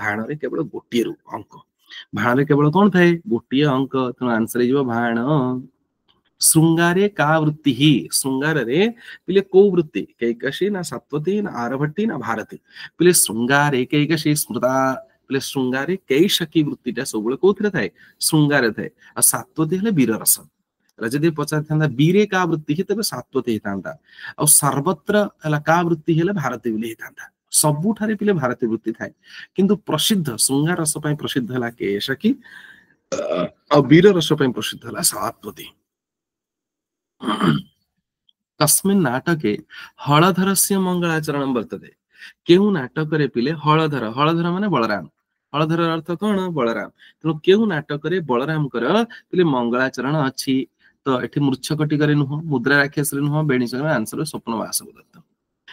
ଭାଣରେ କେବଳ ଗୋଟିଏରୁ ଅଙ୍କ ଭାଣରେ କେବଳ କଣ ଥାଏ ଗୋଟିଏ ଅଙ୍କ ତେଣୁ ଆନ୍ସର ହେଇଯିବ ଭାଣ ଶୃଙ୍ଗାରେ କା ବୃତ୍ତି ହି ଶୃଙ୍ଗାରରେ ପିଲେ କୋଉ ବୃତ୍ତି କେକଶୀ ନା ସତ୍ୱତୀ ନା ଆରଭଟ୍ଟି ନା ଭାରତୀ ପିଲେ ଶୃଙ୍ଗାରେ କେକଶୀ ସ୍ମୃତା ବୋଲେ ଶୃଙ୍ଗାରେ କେଇ ସାକି ବୃତ୍ତିଟା ସବୁବେଳେ କୋଉଥିରେ ଥାଏ ଶୃଙ୍ଗାରେ ଥାଏ ଆଉ ସାତ୍ଵତୀ ହେଲେ ବୀରରସ ହେଲା ଯଦି ପଚାରିଥାନ୍ତା ବୀରେ କା ବୃତ୍ତି କି ତେବେ ସାତ୍ଵତୀ ହେଇଥାନ୍ତା ଆଉ ସର୍ବତ୍ର ହେଲା କା ବୃତ୍ତି ହେଲେ ଭାରତୀ ବୋଲି ହେଇଥାନ୍ତା ସବୁଠାରେ ପିଲେ ଭାରତୀୟ ବୃତ୍ତି ଥାଏ କିନ୍ତୁ ପ୍ରସିଦ୍ଧ ଶୃଙ୍ଗା ରସ ପାଇଁ ପ୍ରସିଦ୍ଧ ହେଲା କେଶକି ଆଉ ବୀର ରସ ପାଇଁ ପ୍ରସିଦ୍ଧ ହେଲା ସାତ୍ପତି ତସ୍ମିନ୍ ନାଟକେ ହଳଧରସ୍ୟ ମଙ୍ଗଳାଚରଣ ବର୍ତ୍ତତେ କେଉଁ ନାଟକରେ ପିଲେ ହଳଧର ହଳଧର ମାନେ ବଳରାମ ହଳଧର ଅର୍ଥ କଣ ବଳରାମ ତେଣୁ କେଉଁ ନାଟକରେ ବଳରାମଙ୍କର ପିଲେ ମଙ୍ଗଳାଚରଣ ଅଛି ତ ଏଠି ମୂର୍ଚ୍ଛକଟିକରେ ନୁହଁ ମୁଦ୍ରା ରାକ୍ଷସରେ ନୁହଁ ବେଣିସର ଆନ୍ସର ସ୍ୱପ୍ନ ବାସବଦତ୍ତ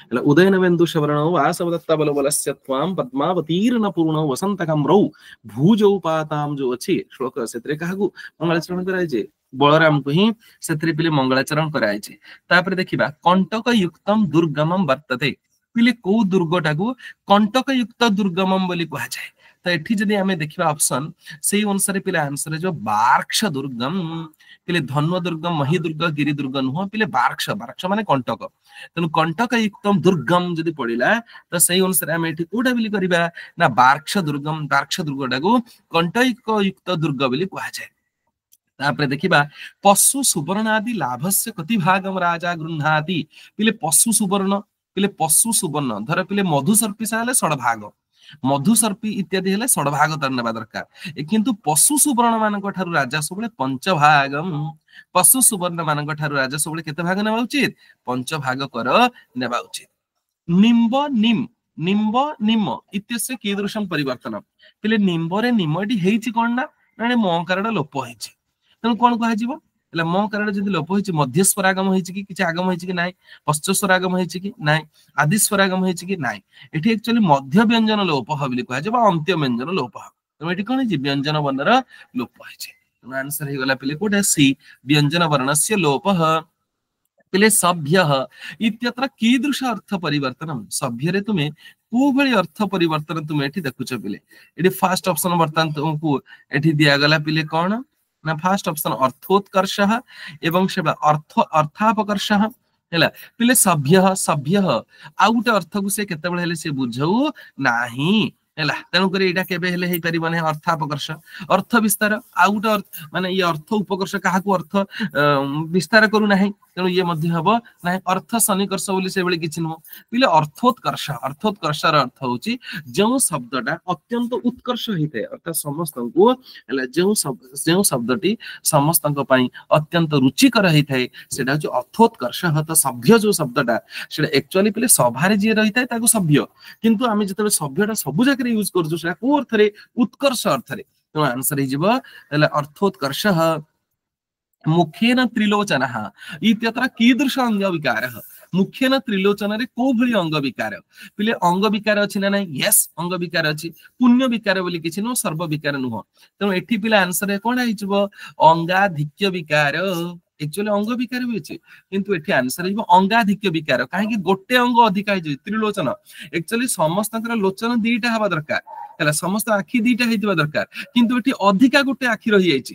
ହେଲେ ଉଦୟନବେନ୍ଦୁ ଶବରଣ ବାସବଦତ୍ତା ବଲ ବଲସ୍ୟ ତ୍ୱାମ ପଦ୍ମାବତୀର୍ଣ୍ଣ ପୂର୍ଣ୍ଣ ବସନ୍ତକମ ରଉ ଭୂଜଉ ପାତାମ ଯୋଉ ଅଛି ଶ୍ଳୋକ ସେଥିରେ କାହାକୁ ମଙ୍ଗଳାଚରଣ କରାଯାଇଛି ବଳରାମକୁ ହିଁ ସେଥିରେ ପିଲେ ମଙ୍ଗଳାଚରଣ କରାଯାଇଛି ତାପରେ ଦେଖିବା କଣ୍ଟକ ୟୁକ୍ତମ ଦୁର୍ଗମମ ବର୍ତ୍ତତେ କହିଲେ କୋଉ ଦୁର୍ଗଟାକୁ କଣ୍ଟକଯୁକ୍ତ ଦୁର୍ଗମମ ବୋଲି କୁହାଯାଏ ତ ଏଠି ଯଦି ଆମେ ଦେଖିବା ଅପସନ ସେଇ ଅନୁସାରେ ପିଲା ଆନ୍ସର ହେଇଯିବ ବାର୍କ୍ଷ ଦୁର୍ଗମ ପିଲେ ଧନ୍ୱ ଦୁର୍ଗ ମହି ଦୁର୍ଗ ଗିରି ଦୁର୍ଗ ନୁହଁ ପିଲେ ବାର୍କ୍ଷ ବାର୍କ୍ଷ ମାନେ କଣ୍ଟକ ତେଣୁ କଣ୍ଟକୟୁକ୍ତମ ଦୁର୍ଗମ ଯଦି ପଡିଲା ତ ସେଇ ଅନୁସାରେ ଆମେ ଏଠି କୋଉଟା ବୋଲି କରିବା ନା ବାର୍କ୍ଷ ଦୁର୍ଗମ ବାର୍କ୍ଷ ଦୁର୍ଗଟାକୁ କଣ୍ଟକୟୁକ୍ତ ଦୁର୍ଗ ବୋଲି କୁହାଯାଏ ତାପରେ ଦେଖିବା ପଶୁ ସୁବର୍ଣ ଆଦି ଲାଭସ୍ୟ କତି ଭାଗମ ରାଜା ଗୃହ୍ଣାଦି ପିଲେ ପଶୁ ସୁବର୍ଣ ପିଲେ ପଶୁ ସୁବର୍ଣ୍ଣ ଧର ପିଲେ ମଧୁ ହେଲେ ଷଡ଼ଭାଗ ମଧୁ ଇତ୍ୟାଦି ହେଲେ ଷଡ଼ଭାଗ ତାର ନେବା ଦରକାର କିନ୍ତୁ ପଶୁ ସୁବର୍ଣ୍ଣ ମାନଙ୍କ ଠାରୁ ରାଜା ସବୁବେଳେ ପଞ୍ଚଭାଗମ ପଶୁ ସୁବର୍ଣ୍ଣ ମାନଙ୍କ ଠାରୁ ରାଜା ସବୁବେଳେ କେତେ ଭାଗ ନେବା ଉଚିତ ପଞ୍ଚଭାଗ କର ନେବା ଉଚିତ ନିମ୍ବ ନିମ୍ ନିମ୍ବ ନିମ ଇତ୍ୟସ୍ୟ କିଦୃଶମ ପରିବର୍ତ୍ତନ ପିଲେ ନିମ୍ବରେ ନିମ ଏଠି ହେଇଛି କଣ ନା ମାନେ ମଙ୍କାରଟା ଲୋପ ହେଇଛି ତେଣୁ କଣ କୁହାଯିବ ହେଲେ ମ କାରରେ ଯଦି ଲୋପ ହେଇଛି ମଧ୍ୟ ସ୍ୱରାଗମ ହେଇଛି କି କିଛି ଆଗମ ହେଇଛି କି ନାହିଁ ପଶ୍ଚ ସ୍ୱରାଗମ ହେଇଛି କି ନାହିଁ ଆଦି ସ୍ୱରାଗମ ହେଇଛି କି ନାହିଁ ଏଠି ଆକ୍ଚୁଆଲି ମଧ୍ୟ ବ୍ୟଞ୍ଜନ ଲୋପ ହ ବୋଲି କୁହାଯିବ ବା ଅନ୍ତ୍ୟ ବ୍ୟଞ୍ଜନ ଲୋପ ହ ତେଣୁ ଏଠି କଣ ହେଇଛି ବ୍ୟଞ୍ଜନ ବର୍ଣ୍ଣର ଲୋପ ହେଇଛି ତେଣୁ ଆନ୍ସର ହେଇଗଲା ପିଲେ କୋଉଟା ସି ବ୍ୟଞ୍ଜନ ବର୍ଣ୍ଣସ୍ୟ ଲୋପ ପିଲେ ସଭ୍ୟ ଇତ୍ୟତ୍ର କିଦୃଶ ଅର୍ଥ ପରିବର୍ତ୍ତନ ସଭ୍ୟରେ ତୁମେ କୋଭଳି ଅର୍ଥ ପରିବର୍ତ୍ତନ ତୁମେ ଏଠି ଦେଖୁଛ ପିଲେ ଏଠି ଫାର୍ଷ୍ଟ ଅପସନ ବର୍ତ୍ତମାନ ତୁମକୁ ଏଠି ଦିଆଗଲା ପିଲେ କଣ না ফার্স্ট অপশন অর্থ উৎকর্ষ এবং সেবা অর্থ অর্থাপকর্ষ ହେଲା ପିଲେ ସଭ୍ୟ ସଭ୍ୟ ଆଉ ଗୋଟେ ଅର୍ଥକୁ ସେ କେତେବେଳେ ହେଲେ ସେ ବୁଝଉ ନାହିଁ ହେଲା ତେଣୁକରି ଏଇଟା କେବେ ହେଲେ ହେଇପାରିବ ନାହିଁ ଅର୍ଥାପକର୍ଷ ଅର୍ଥ ବିସ୍ତାର ଆଉ ଗୋଟେ ମାନେ ଇଏ ଅର୍ଥ ଉପକର୍ଷ କାହାକୁ ଅର୍ଥ ବିସ୍ତାର କରୁନାହିଁ तेणु ये हम सनिकर्ष बोली किसी नुह पे अर्थोत्कर्ष अर्थोत्कर्ष रर्थ हूँ जो शब्द टा अत्यंत उत्कर्ष होता है अर्थात समस्त को जो जो शब्द टी समस्त अत्यंत रुचिकर होता है अर्थोत्कर्ष अर्थात सभ्य जो शब्द टा एक्चुअली पे सभार जी रही है सभ्य कि आम जो सभ्य सब जगह यूज कर उत्कर्ष अर्थ आंसर अर्थोत्कर्ष मुखेन त्रिलोचनः इत्यत्र कीदृश अङ्गविकारः ମୁଖ୍ୟ ନା ତ୍ରିଲୋଚନରେ କୋଉ ଭଳି ଅଙ୍ଗ ବିକାର ପିଲେ ଅଙ୍ଗ ବିକାର ଅଛି ନା ନାଇଁ ୟେସ୍ ଅଙ୍ଗ ବିକାର ଅଛି ପୁଣ୍ୟ ବିକାର ବୋଲି କିଛି ନୁହଁ ସର୍ବ ବିକାର ନୁହଁ ତେଣୁ ଏଠି ପିଲା ଆନ୍ସର କଣ ହେଇଯିବ ଅଙ୍ଗାଧିକ୍ୟ ବିକାର একচুয়ালি অঙ্গ বিকার হয়েছে কিন্তু এটি আনসার হইব অঙ্গাধিক্য বিকার কাহিঁকি গোটে অঙ্গ অধিকা হয়েছে ত্রিলোচন একচুয়ালি সমস্তଙ୍କର লোচন দুইটা হওয়া দরকার ହେଲା ସମସ୍ତ ଆଖି ଦୁଇଟା ହେଇଥିବା ଦରକାର କିନ୍ତୁ ଏଠି ଅଧିକା ଗୋଟେ ଆଖି ରହିଯାଇଛି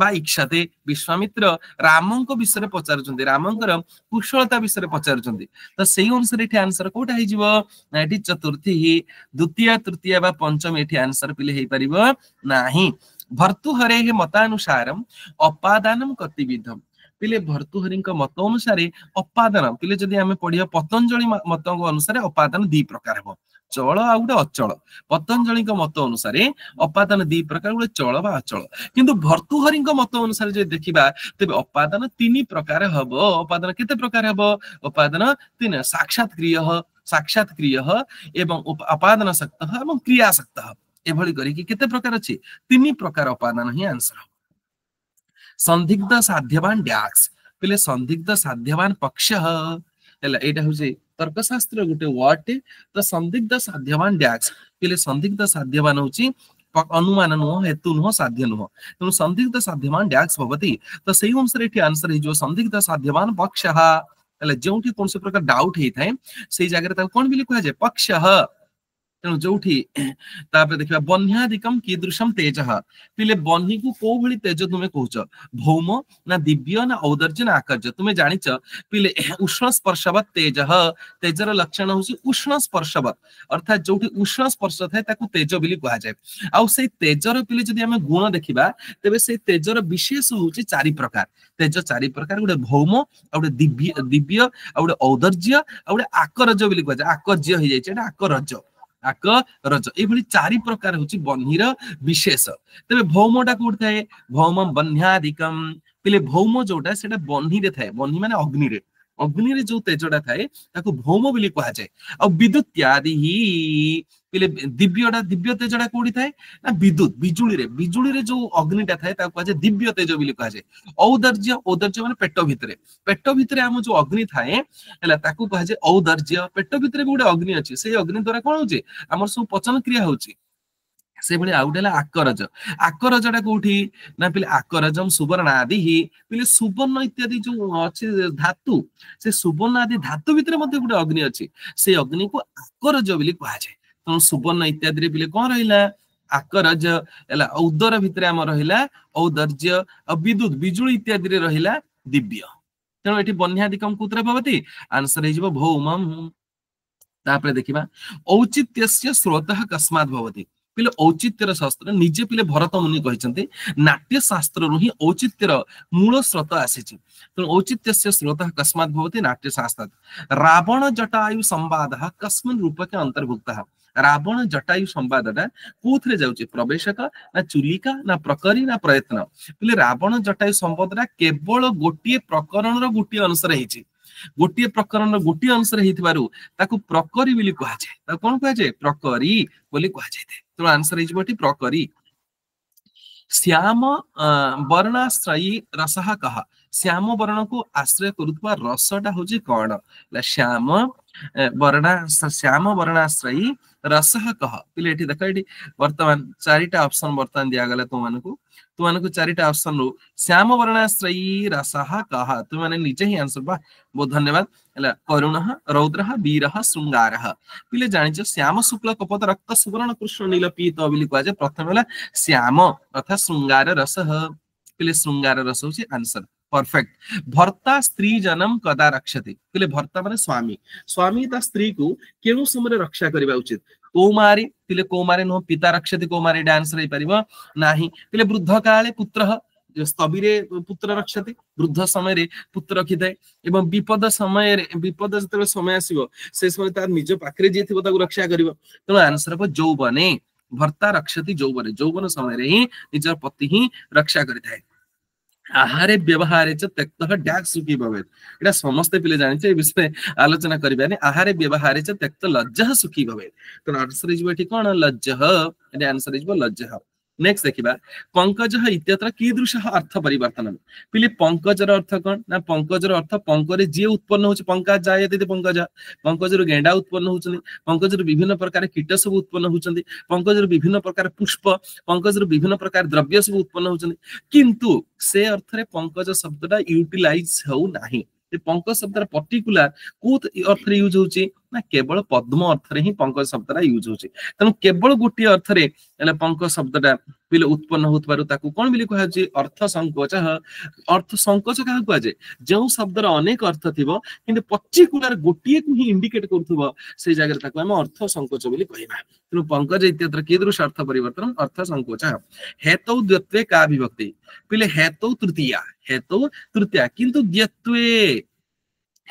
ବା ଇକ୍ଷାତେ ବିଶ୍ୱାମିତ୍ର ରାମଙ୍କ ବିଷୟରେ ପଚାରୁଛନ୍ତି ରାମଙ୍କର କୁଶଳତା ବିଷୟରେ ପଚାରୁଛନ୍ତି ତ ସେଇ ଅନୁସାରେ ଏଠି ଆନ୍ସର କୋଉଟା ହେଇଯିବ ନା ଏଠି ଚତୁର୍ଥୀ ଦ୍ୱିତୀୟ ତୃତୀୟ ବା ପଞ୍ଚମୀ ଏଠି ଆନ୍ସର ପିଲେ ହେଇପାରିବ ନାହିଁ ଭର୍ତ୍ତୁହରେ ମତାନୁସାରମ ଅପାଦାନମ କତିବିଧମ ପିଲେ ଭର୍ତ୍ତୁହରିଙ୍କ ମତ ଅନୁସାରେ ଅପାଦାନ ପିଲେ ଯଦି ଆମେ ପଢିବା ପତଞ୍ଜଳି ମତ ଅନୁସାରେ ଅପାଦାନ ଦି ପ୍ରକାର ହବ ଚଳ ଆଉ ଗୋଟେ ଅଚଳ ପତଞ୍ଜଳିଙ୍କ ମତ ଅନୁସାରେ ଅପାଦାନ ଦି ପ୍ରକାର ଗୋଟେ ଚଳ ବା ଅଚଳ କିନ୍ତୁ ଭର୍ତ୍ତୁହରିଙ୍କ ମତ ଅନୁସାରେ ଯଦି ଦେଖିବା ତେବେ ଅପାଦାନ ତିନି ପ୍ରକାର ହବ ଅପାଦାନ କେତେ ପ୍ରକାର ହବ ଅପାଦାନ ତିନି ସାକ୍ଷାତ କ୍ରିୟ ସାକ୍ଷାତ କ୍ରିୟ ଏବଂ ଅପାଦାନ ଶକ୍ତ ଏବଂ କ୍ରିୟାଶକ୍ତ ଏଭଳି କରିକି କେତେ ପ୍ରକାର ଅଛି ତିନି ପ୍ରକାର ଅପାଦାନ ହିଁ ଆନ୍ସର ହବ ସନ୍ଦିଗ୍ଧ ସାଧ୍ୟବାନ ଡ୍ୟାକ୍ସ ପିଲେ ସନ୍ଦିଗ୍ଧ ସାଧ୍ୟବାନ ପକ୍ଷ ହେଲା ଏଇଟା ହଉଛି तर्कशास्त्र गोटे वर्ड टे तो संदिग्ध साध्यवान डैक्स कहे संदिग्ध साध्यवान हूँ अनुमान नुह हेतु नुह साध्य नुह तेणु संदिग्ध साध्यवान डैक्स भवती तो से अनुसार ये आंसर है जो संदिग्ध साध्यवान पक्ष जो कौन से प्रकार डाउट होता है से जगह कौन भी कह जाए पक्ष ତେଣୁ ଯୋଉଠି ତାପରେ ଦେଖିବା ବହ୍ନ୍ୟାଧିକମ କିଦୃଶମ ତେଜଃ ପିଲେ ବହ୍ନିକୁ କୋଉ ଭଳି ତେଜ ତୁମେ କହୁଛ ଭୌମ ନା ଦିବ୍ୟ ନା ଔଦର୍ଯ୍ୟ ନା ଆକର୍ଯ୍ୟ ତୁମେ ଜାଣିଛ ପିଲେ ଉଷ୍ଣ ସ୍ପର୍ଶବତ ତେଜଃ ତେଜର ଲକ୍ଷଣ ହଉଛି ଉଷ୍ଣ ସ୍ପର୍ଶବତ ଅର୍ଥାତ ଯୋଉଠି ଉଷ୍ଣ ସ୍ପର୍ଶ ଥାଏ ତାକୁ ତେଜ ବୋଲି କୁହାଯାଏ ଆଉ ସେଇ ତେଜର ପିଲେ ଯଦି ଆମେ ଗୁଣ ଦେଖିବା ତେବେ ସେଇ ତେଜର ବିଶେଷ ହଉଛି ଚାରି ପ୍ରକାର ତେଜ ଚାରି ପ୍ରକାର ଗୋଟେ ଭୌମ ଆଉ ଗୋଟେ ଦିବ୍ୟ ଦିବ୍ୟ ଆଉ ଗୋଟେ ଔଦର୍ଯ୍ୟ ଆଉ ଗୋଟେ ଆକରଜ ବୋଲି କୁହାଯାଏ ଆକର୍ଯ୍ୟ ହେଇଯାଇଛି ଏଇଟା ଆକରଜ ଆକ ରଜ ଏଭଳି ଚାରି ପ୍ରକାର ହଉଛି ବହ୍ନିର ବିଶେଷ ତେବେ ଭୌମଟା କୋଉଠି ଥାଏ ଭୌମ ବହ୍ନ୍ୟାଧିକମ୍ ପିଲେ ଭୌମ ଯୋଉଟା ସେଟା ବହ୍ନିରେ ଥାଏ ବହ୍ନି ମାନେ ଅଗ୍ନିରେ ଅଗ୍ନିରେ ଯୋଉ ତେଜଟା ଥାଏ ତାକୁ ଭୌମ ବୋଲି କୁହାଯାଏ ଆଉ ବିଦ୍ୟୁତ୍ୟାଦି પેલે દિવ્યટા દિવ્ય તેજ କୋଉଠି ଥାଏ ନା ବିଦ୍ୟୁତ ବିଜୁଳିରେ ବିଜୁଳିରେ ଯୋଉ ଅଗ୍ନିଟା ଥାଏ ତାକୁ କୁହାଯାଏ ଦିବ୍ୟ ତେଜ ବୋଲି କୁହାଯାଏ ଔଦର୍ଯ୍ୟ ଔଦର୍ଯ୍ୟ ମାନେ ପେଟ ଭିତରେ ପେଟ ଭିତରେ ଆମ ଯୋଉ ଅଗ୍ନି ଥାଏ ହେଲା ତାକୁ କୁହାଯାଏ ଔଦର୍ଯ୍ୟ ପେଟ ଭିତରେ ବି ଗୋଟେ ଅଗ୍ନି ଅଛି ସେଇ ଅଗ୍ନି ଦ୍ଵାରା କଣ ହଉଛି ଆମର ସବୁ ପଚନ କ୍ରିୟା ହଉଛି ସେଭଳି ଆଉ ଗୋଟେ ହେଲା ଆକରଜ ଆକରଜଟା କୋଉଠି ନା ପିଲେ ଆକରଜମ ସୁବର୍ଣ୍ଣ ଆଦି ହି ପିଲେ ସୁବର୍ଣ୍ଣ ଇତ୍ୟାଦି ଯୋଉ ଅଛି ଧାତୁ ସେ ସୁବର୍ଣ୍ଣ ଆଦି ଧାତୁ ଭିତରେ ମଧ୍ୟ ଗୋଟେ ଅଗ୍ନି ଅଛି ସେ ଅଗ୍ନିକୁ ଆକରଜ ବୋଲି କୁହାଯାଏ सुवर्ण इत्यादि बिले कौन रहा आकरज है उदर भितर आम रहा औदर्ज विद्युत विजुड़ इत्यादि रहा दिव्य तेनाली बनियादिकम आंसर भौम देखा औचित्य स्रोत कस्मात पे औचित्यर शास्त्र निजे पे भरत मुनि कहते नाट्य शास्त्र रु हि औचित्यर मूल स्रोत आसी औचित्य स्रोत कस्मात नाट्य शास्त्र रावण जटायु संवाद कस्मिन रूप के अंतर्भुक्त है ରାବଣ ଜଟାୟୁ ସମ୍ବାଦଟା କୋଉଥିରେ ଯାଉଛି ପ୍ରବେଶକ ନା ଚୁଲିକା ନା ପ୍ରକରୀ ନା ପ୍ରୟତ୍ନ ବୋଲେ ରାବଣ ଜଟାୟୁ ସମ୍ବାଦଟା କେବଳ ଗୋଟିଏ ପ୍ରକରଣର ଗୋଟିଏ ଅନୁସାରେ ହେଇଛି ଗୋଟିଏ ପ୍ରକରଣର ଗୋଟିଏ ଅନୁସାରେ ହେଇଥିବାରୁ ତାକୁ ପ୍ରକରୀ ବୋଲି କୁହାଯାଏ ତାକୁ କଣ କୁହାଯାଏ ପ୍ରକରୀ ବୋଲି କୁହାଯାଇଥାଏ ତେଣୁ ଆନ୍ସର ହେଇଯିବ ଏଠି ପ୍ରକରୀ ଶ୍ୟାମ ବର୍ଣାଶ୍ରୟୀ ରସହ କହ ଶ୍ୟାମ ବର୍ଣ୍ଣକୁ ଆଶ୍ରୟ କରୁଥିବା ରସଟା ହଉଛି କଣ ଶ୍ୟାମ ବର୍ଣା ଶ୍ୟାମ ବର୍ଣାଶ୍ରୟୀ रसः कः ताले एठी देखो एठी वर्तमान चारिटा ऑप्शन वर्तमान दिया गला तो मानको तो मानको चारिटा अपसन रु श्याम वर्णाश्रयी रस कह तुम मैंने निजे ही आंसर बा बहुत धन्यवाद करुण रौद्र वीर श्रृंगार पे जान श्याम शुक्ल कपत रक्त सुवर्ण कृष्ण नील पीत बिली कह प्रथम हला श्याम अर्थात श्रृंगार रस पे श्रृंगार रस हूँ आंसर परफेक्ट भर्ता स्त्री जनम कदा रक्षति भर्ता मान स्वामी स्वामी स्त्री को क्यों समय रक्षा करबा उचित कौमारी कौमारी नुह पिता रक्षति कौमारी डांसर हो पार ना पे वृद्ध काले पुत्र स्तवी पुत्र रक्षति वृद्ध समय रे पुत्र रखी था विपद समय विपद जो समय आसो समय तार निज पाखे जी थी रक्षा कर तेनालीर हम जौवने भर्ता रक्षति जौवन जौवन समय रे निजर पति ही रक्षा करें ଆହାରେ ବ୍ୟବହାରିଚ ତ୍ୟକ୍ତଃ ଡ୍ୟାକ୍ ସୁଖୀ ଭବେତ୍ ଏଇଟା ସମସ୍ତେ ପିଲେ ଜାଣିଛେ ଏ ବିଷୟରେ ଆଲୋଚନା କରିବାନି ଆହାରେ ବ୍ୟବହାରିଚ ତ୍ୟକ୍ତ ଲଜ୍ଜଃ ସୁଖୀ ଭବେତ୍ ତେଣୁ ଆନ୍ସର ହେଇଯିବ ଏଠି କଣ ଲଜ୍ଜଃ ଏଠି ଆନ୍ସର ହେଇଯିବ ଲଜ୍ଜଃ ନେକ୍ସଟ ଦେଖିବା ପଙ୍କଜ ଇତ୍ୟତ୍ର କିଦୃଶ ଅର୍ଥ ପରିବର୍ତ୍ତନ ପିଲି ପଙ୍କଜର ଅର୍ଥ କଣ ନା ପଙ୍କଜର ଅର୍ଥ ପଙ୍କରେ ଯିଏ ଉତ୍ପନ୍ନ ହଉଛି ପଙ୍କାଜାୟତି ପଙ୍କଜ ପଙ୍କଜରୁ ଗେଣ୍ଡା ଉତ୍ପନ୍ନ ହଉଛନ୍ତି ପଙ୍କଜରୁ ବିଭିନ୍ନ ପ୍ରକାର କୀଟ ସବୁ ଉତ୍ପନ୍ନ ହଉଛନ୍ତି ପଙ୍କଜରୁ ବିଭିନ୍ନ ପ୍ରକାର ପୁଷ୍ପ ପଙ୍କଜରୁ ବିଭିନ୍ନ ପ୍ରକାର ଦ୍ରବ୍ୟ ସବୁ ଉତ୍ପନ୍ନ ହଉଛନ୍ତି କିନ୍ତୁ ସେ ଅର୍ଥରେ ପଙ୍କଜ ଶବ୍ଦଟା ୟୁଟିଲାଇଜ ହଉନାହିଁ ପଙ୍କ ଶବ୍ଦର ପର୍ଟିକୁଲାର କୋଉ ଅର୍ଥରେ ୟୁଜ ହଉଛି ना केवल पद्म अर्थ रही पंक शब्द यूज होवल गोटे अर्थ रही पंक शब्द टाइम उत्पन्न होली कह अर्थ संकोच अर्थ संकोच क्या कह जाए जो शब्द रनेक अर्थ थी कि पच्चीकूल गोटे को ही इंडिकेट कर अर्थ संकोच बोली कहना तेणु पंकज इत्यादि किए दृश्य अर्थ पर अर्थ संकोच हेतो द्वित्वे का विभक्ति पे हेतो तृतीया हेतो तृतीया किंतु द्वित्वे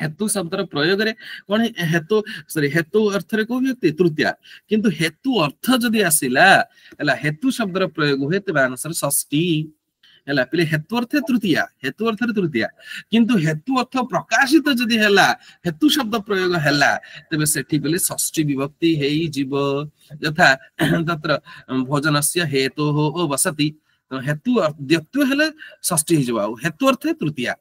हेतु शब्दर प्रयोग रे कौन हेतु सरी हेतु अर्थ रे को व्यक्ति तृतीया किंतु हेतु अर्थ जदि आसिला हेतु शब्दर प्रयोग हुए तबे आंसर षष्ठी हला पहिले हेतु अर्थ तृतीया हेतु अर्थ तृतीया किंतु हेतु अर्थ प्रकाशित जदि हला हेतु शब्द प्रयोग हला तबे सेठी पहिले षष्ठी विभक्ति हेई जीव यथा तत्र भोजनस्य हेतु हो वसति तो हेतु द्वितीय हले षष्ठी हिजवा हेतु अर्थ तृतीया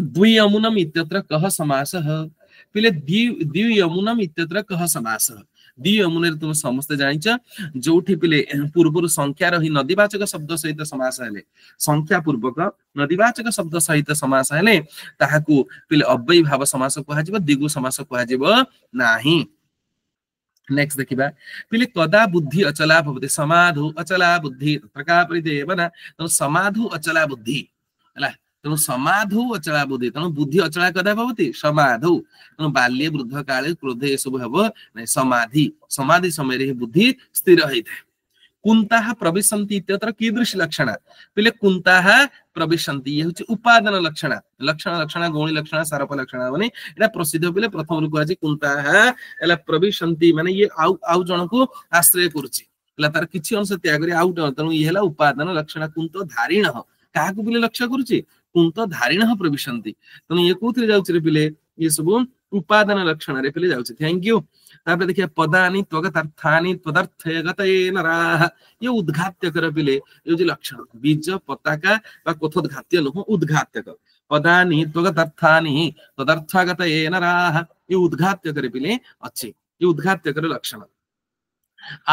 द्वियमुनम इत्यत्र कः समासः पहले द्वि द्वियमुनम इत्यत्र कः समासः द्वियमुनर तुम समस्ते जानिछ जोठी पहले पूर्व संख्या रही नदीवाचक शब्द सहित समास हेले संख्या पूर्वक नदीवाचक शब्द सहित समास हेले ताहाकु पहले अव्यय भाव समास कह समास कह नेक्स्ट देखा पहले कदा बुद्धि अचला भवते समाधु अचला बुद्धि तत्र का समाधु अचला बुद्धि है ତେଣୁ ସମାଧୁ ଅଚଳା ବୁଦ୍ଧି ତେଣୁ ବୁଦ୍ଧି ଅଚଳା କଥା ଭାବତି ସମାଧୁ ତେଣୁ ବାଲ୍ୟ ବୃଦ୍ଧ କାଳେ କ୍ରୋଧ ଏସବୁ ହେବ ନାହିଁ ସମାଧି ସମାଧି ସମୟରେ ହିଁ ବୁଦ୍ଧି ସ୍ଥିର ହେଇଥାଏ କୁନ୍ତାହା ପ୍ରବେଶନ୍ତି ଇତ୍ୟତ୍ର କିଦୃଶୀ ଲକ୍ଷଣ ପିଲେ କୁନ୍ତାହା ପ୍ରବେଶନ୍ତି ଇଏ ହଉଛି ଉପାଦାନ ଲକ୍ଷଣ ଲକ୍ଷଣ ଲକ୍ଷଣ ଗୌଣୀ ଲକ୍ଷଣ ସାରପ ଲକ୍ଷଣ ହବନି ଏଇଟା ପ୍ରସିଦ୍ଧ ପିଲେ ପ୍ରଥମରୁ କୁହାଯାଇଛି କୁନ୍ତାହା ହେଲା ପ୍ରବେଶନ୍ତି ମାନେ ଇଏ ଆଉ ଆଉ ଜଣକୁ ଆଶ୍ରୟ କରୁଛି ହେଲା ତାର କିଛି ଅଂଶ ତ୍ୟାଗ କରି ଆଉ ତେଣୁ ଇଏ ହେଲା ଉପାଦାନ ଲକ୍ଷଣ କୁନ୍ତ ଧାରିଣ କାହାକୁ ପିଲେ ଲକ୍ଷ୍ୟ କରୁଛି धारिण प्रवेश कौती जाऊँ रे पिले ये सब उपादान लक्षण पिले जाऊँ यू तापर देखिए पदानी त्वगतार्थानी पदार्थ ये उद्घात्यक पिले ये लक्षण बीज पता कथोदघात नुह उद्घात्यक पदानी त्वगतार्थानी तदर्थगत ये ये उद्घात्यक पिले अच्छे ये उद्घात्यक लक्षण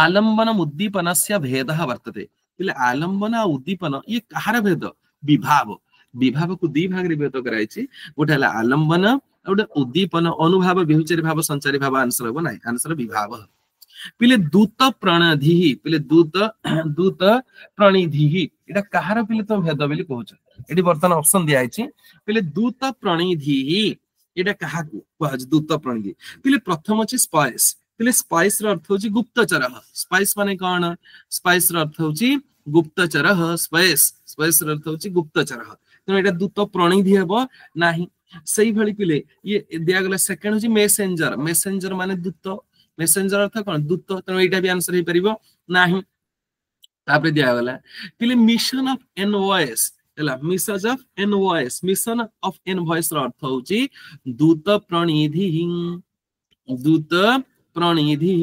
आलम्बन उद्दीपन से भेद वर्तते आलम्बन उद्दीपन ये कहार भेद विभाव ବିଭାବକୁ ଦି ଭାଗରେ ବିଭକ୍ତ କରାଯାଇଛି ଗୋଟେ ହେଲା ଆଲମ୍ବନ ଆଉ ଗୋଟେ ଉଦ୍ଦୀପନ ଅନୁଭାବ ବିହୁଚାରୀ ଭାବ ସଞ୍ଚାରୀ ଭାବ ଆନ୍ସର ହବ ନାହିଁ ଆନ୍ସର ବିଭାବ ହବ ପିଲେ ଦୂତ ପ୍ରଣଧି ପିଲେ ଦୂତ ଦୂତ ପ୍ରଣିଧି ଏଇଟା କାହାର ପିଲେ ତମେ ଭେଦ ବୋଲି କହୁଛ ଏଠି ବର୍ତ୍ତମାନ ଅପସନ ଦିଆଯାଇଛି ପିଲେ ଦୂତ ପ୍ରଣିଧି ଏଇଟା କାହାକୁ କୁହାଯାଉଛି ଦୂତ ପ୍ରଣିଧି ପିଲେ ପ୍ରଥମ ଅଛି ସ୍ପଏସ୍ ପିଲେ ସ୍ପାଇସ୍ ର ଅର୍ଥ ହଉଛି ଗୁପ୍ତଚର ସ୍ପାଇସ୍ ମାନେ କଣ ସ୍ପାଇସ୍ ର ଅର୍ଥ ହଉଛି ଗୁପ୍ତଚର ସ୍ପେସ୍ ସ୍ପେସ୍ ର ଅର୍ଥ ହଉଛି ଗୁପ୍ତଚର ତେଣୁ ଏଇଟା ଦୂତ ପ୍ରଣିଧି ହେବ ନାହିଁ ସେଇଭଳି ପିଲେ ଇଏ ଦିଆଗଲା ସେକେଣ୍ଡ ହଉଛି ମେସେଞ୍ଜର ମେସେଞ୍ଜର ମାନେ ଦୂତ ମେସେଞ୍ଜର ଅର୍ଥ କଣ ଦୂତ ତେଣୁ ଏଇଟା ବି ଆନ୍ସର ହେଇପାରିବ ନାହିଁ ତାପରେ ଦିଆଗଲା ପିଲେ ମିଶନ ଅଫ ଏନ୍ ଭଏସ୍ ହେଲା message of envoys mission of envoys ର ଅର୍ଥ ହଉଛି ଦୂତ ପ୍ରଣିଧି ଦୂତ ପ୍ରଣିଧି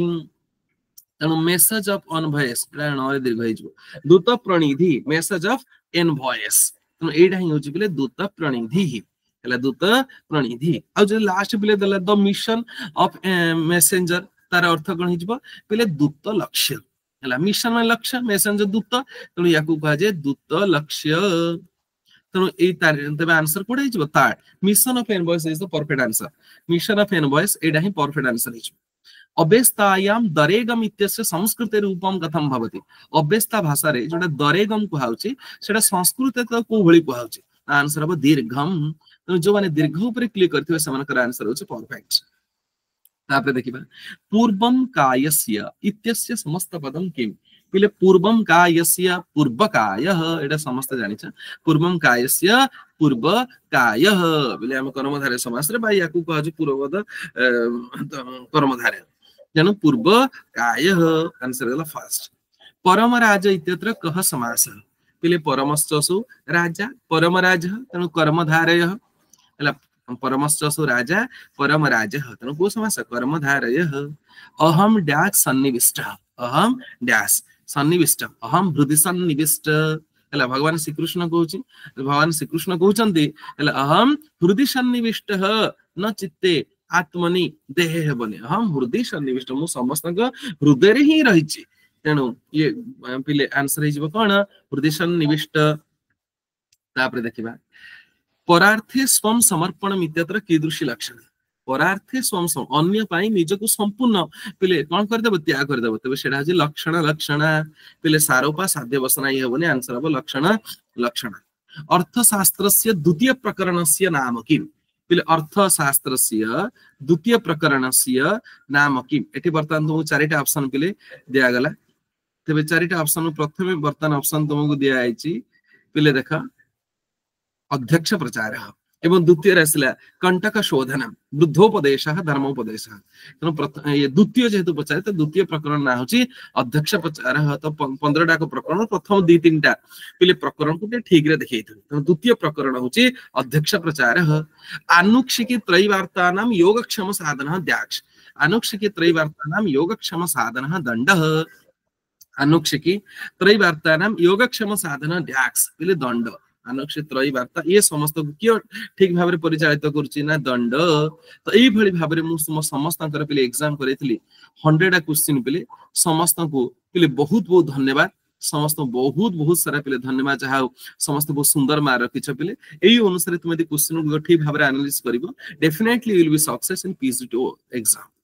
ତେଣୁ ମେସେଜ ଅଫ ଅନ୍ ଭଏସ୍ ଏଇଟା ନରେ ଦୀର୍ଘ ହେଇଯିବ ଦୂତ ପ୍ରଣିଧି ମେସେଜ ଅଫ ଏନ୍ ଭଏସ୍ ତେଣୁ ଏଇଟା ହିଁ ହଉଛି ପିଲେ ଦୂତ ପ୍ରଣିଧି ହେଲା ଦୂତ ପ୍ରଣିଧି ଆଉ ଯଦି ଲାଷ୍ଟ ପିଲେ ଦେଲା ଦ ମିଶନ ଅଫ ମେସେଞ୍ଜର ତାର ଅର୍ଥ କଣ ହେଇଯିବ ପିଲେ ଦୂତ ଲକ୍ଷ୍ୟ ହେଲା ମିଶନ ମାନେ ଲକ୍ଷ୍ୟ ମେସେଞ୍ଜର ଦୂତ ତେଣୁ ୟାକୁ କୁହାଯାଏ ଦୂତ ଲକ୍ଷ୍ୟ ତେଣୁ ଏଇ ତେବେ ଆନ୍ସର କୋଉଟା ହେଇଯିବ third mission of envoys is the perfect answer mission of envoys ଏଇଟା ହିଁ ପରଫେକ୍ଟ ଆନ୍ସର ହେଇଯିବ अभ्यस्तायाम दरेगम संस्कृत रूपम कथम भवति अभ्यस्ता भाषा रे दरेगम कहउछि संस्कृत त को आंसर हो दीर्घम त जो माने दीर्घ ऊपर क्लिक कर आंसर होछ परफेक्ट तापर पूर्वम कायस्य समस्त पदम किम पिले पूर्वम कायस्य पूर्व कायह एटा समस्त जानिछ पूर्वम कायस्य पूर्व कायह पिले तेणु पूर्व काय आंसर गला फर्स्ट परम राज इत्यत्र कह समास पहले परमश्चसु राजा परम राज तेणु कर्मधारय है परमश्चसु राजा परम राज तेणु को समास कर्मधारय अहम डैश सन्निविष्ट अहम डैश सन्निविष्ट अहम हृदय सन्निविष्ट ହେଲା ଭଗବାନ ଶ୍ରୀକୃଷ୍ଣ କହୁଛି ଭଗବାନ ଶ୍ରୀକୃଷ୍ଣ କହୁଛନ୍ତି ହେଲେ ଅହମ ହୃଦୟ ସନ୍ନିବିଷ୍ଟ ନ ଚିତ୍ତେ ଆତ୍ମନି ଦେହେ ହେବନି ହଁ ହୃଦୟ ସନ୍ନିବିଷ୍ଟ ମୁଁ ସମସ୍ତଙ୍କ ହୃଦୟରେ ହିଁ ରହିଛି ତେଣୁ ଇଏ ପିଲେ ଆନ୍ସର ହେଇଯିବ କଣ ହୃଦୟ ସନ୍ନିବିଷ୍ଟ ତାପରେ ଦେଖିବା ପରାର୍ଥେ ସ୍ୱମ ସମର୍ପଣ ଇତ୍ୟାଦିର କିଦୃଶୀ ଲକ୍ଷଣ ପରାର୍ଥେ ସ୍ୱମ ଅନ୍ୟ ପାଇଁ ନିଜକୁ ସମ୍ପୂର୍ଣ୍ଣ ପିଲେ କଣ କରିଦେବ ତ୍ୟାଗ କରିଦେବ ତେବେ ସେଇଟା ହଉଛି ଲକ୍ଷଣ ଲକ୍ଷଣ ପିଲେ ସାରୋପା ସାଧ୍ୟ ବସନା ଇ ହେବନି ଆନ୍ସର ହବ ଲକ୍ଷଣ ଲକ୍ଷଣ ଅର୍ଥଶାସ୍ତ୍ର ଦ୍ୱିତୀୟ ପ୍ରକରଣ ନାମ କି ତାହେଲେ ଅର୍ଥଶାସ୍ତ୍ର ସିଏ ଦ୍ୱିତୀୟ ପ୍ରକରଣ ସିଏ ନାମ କିମ୍ ଏଠି ବର୍ତ୍ତମାନ ତୁମକୁ ଚାରିଟା ଅପସନ ପିଲେ ଦିଆଗଲା ତେବେ ଚାରିଟା ଅପସନ ପ୍ରଥମେ ବର୍ତ୍ତମାନ ଅପସନ ତୁମକୁ ଦିଆଯାଇଛି ପିଲେ ଦେଖ ଅଧ୍ୟକ୍ଷ ପ୍ରଚାର एवं द्वितीय आसला कंटक शोधन वृद्धोपदेश धर्मोपदेश द्वितीय जेहेतु पचारे तो द्वितीय प्रकरण ना हूँ अध्यक्ष पचार पंद्रह टाक प्रकरण प्रथम दी तीन टा प्रकरण को ठीक देखे द्वितीय प्रकरण हूँ अध्यक्ष प्रचार आनुक्षिकी त्रैवार्ता नाम योगक्षम साधन द्याक्ष आनुक्षिकी त्रैवार्ता नाम योगक्षम साधन दंड आनुक्षिकी त्रैवार्ता नाम योगक्षम साधन द्याक्ष दंड ଆନକ୍ଷେତ୍ର ଏଇ ବାର୍ତ୍ତା ଇଏ ସମସ୍ତଙ୍କୁ କିଏ ଠିକ ଭାବରେ ପରିଚାଳିତ କରୁଛି ନା ଦଣ୍ଡ ତ ଏଇଭଳି ଭାବରେ ମୁଁ ସମସ୍ତଙ୍କର ପିଲେ ଏକ୍ଜାମ କରେଇଥିଲି ହଣ୍ଡ୍ରେଡ କ୍ୱେଶ୍ଚିନ୍ ପିଲେ ସମସ୍ତଙ୍କୁ ପିଲେ ବହୁତ ବହୁତ ଧନ୍ୟବାଦ ସମସ୍ତ ବହୁତ ବହୁତ ସାରା ପିଲେ ଧନ୍ୟବାଦ ଯାହା ହଉ ସମସ୍ତେ ବହୁତ ସୁନ୍ଦର ମାର୍କ ରଖିଛ ପିଲେ ଏଇ ଅନୁସାରେ ତୁମେ ଯଦି କ୍ୱେଶ୍ଚିନ୍ ଗୁଡିକ ଠିକ ଭାବରେ ଆନାଲିସିସ୍ କରିବ definitely will be success in PG to exam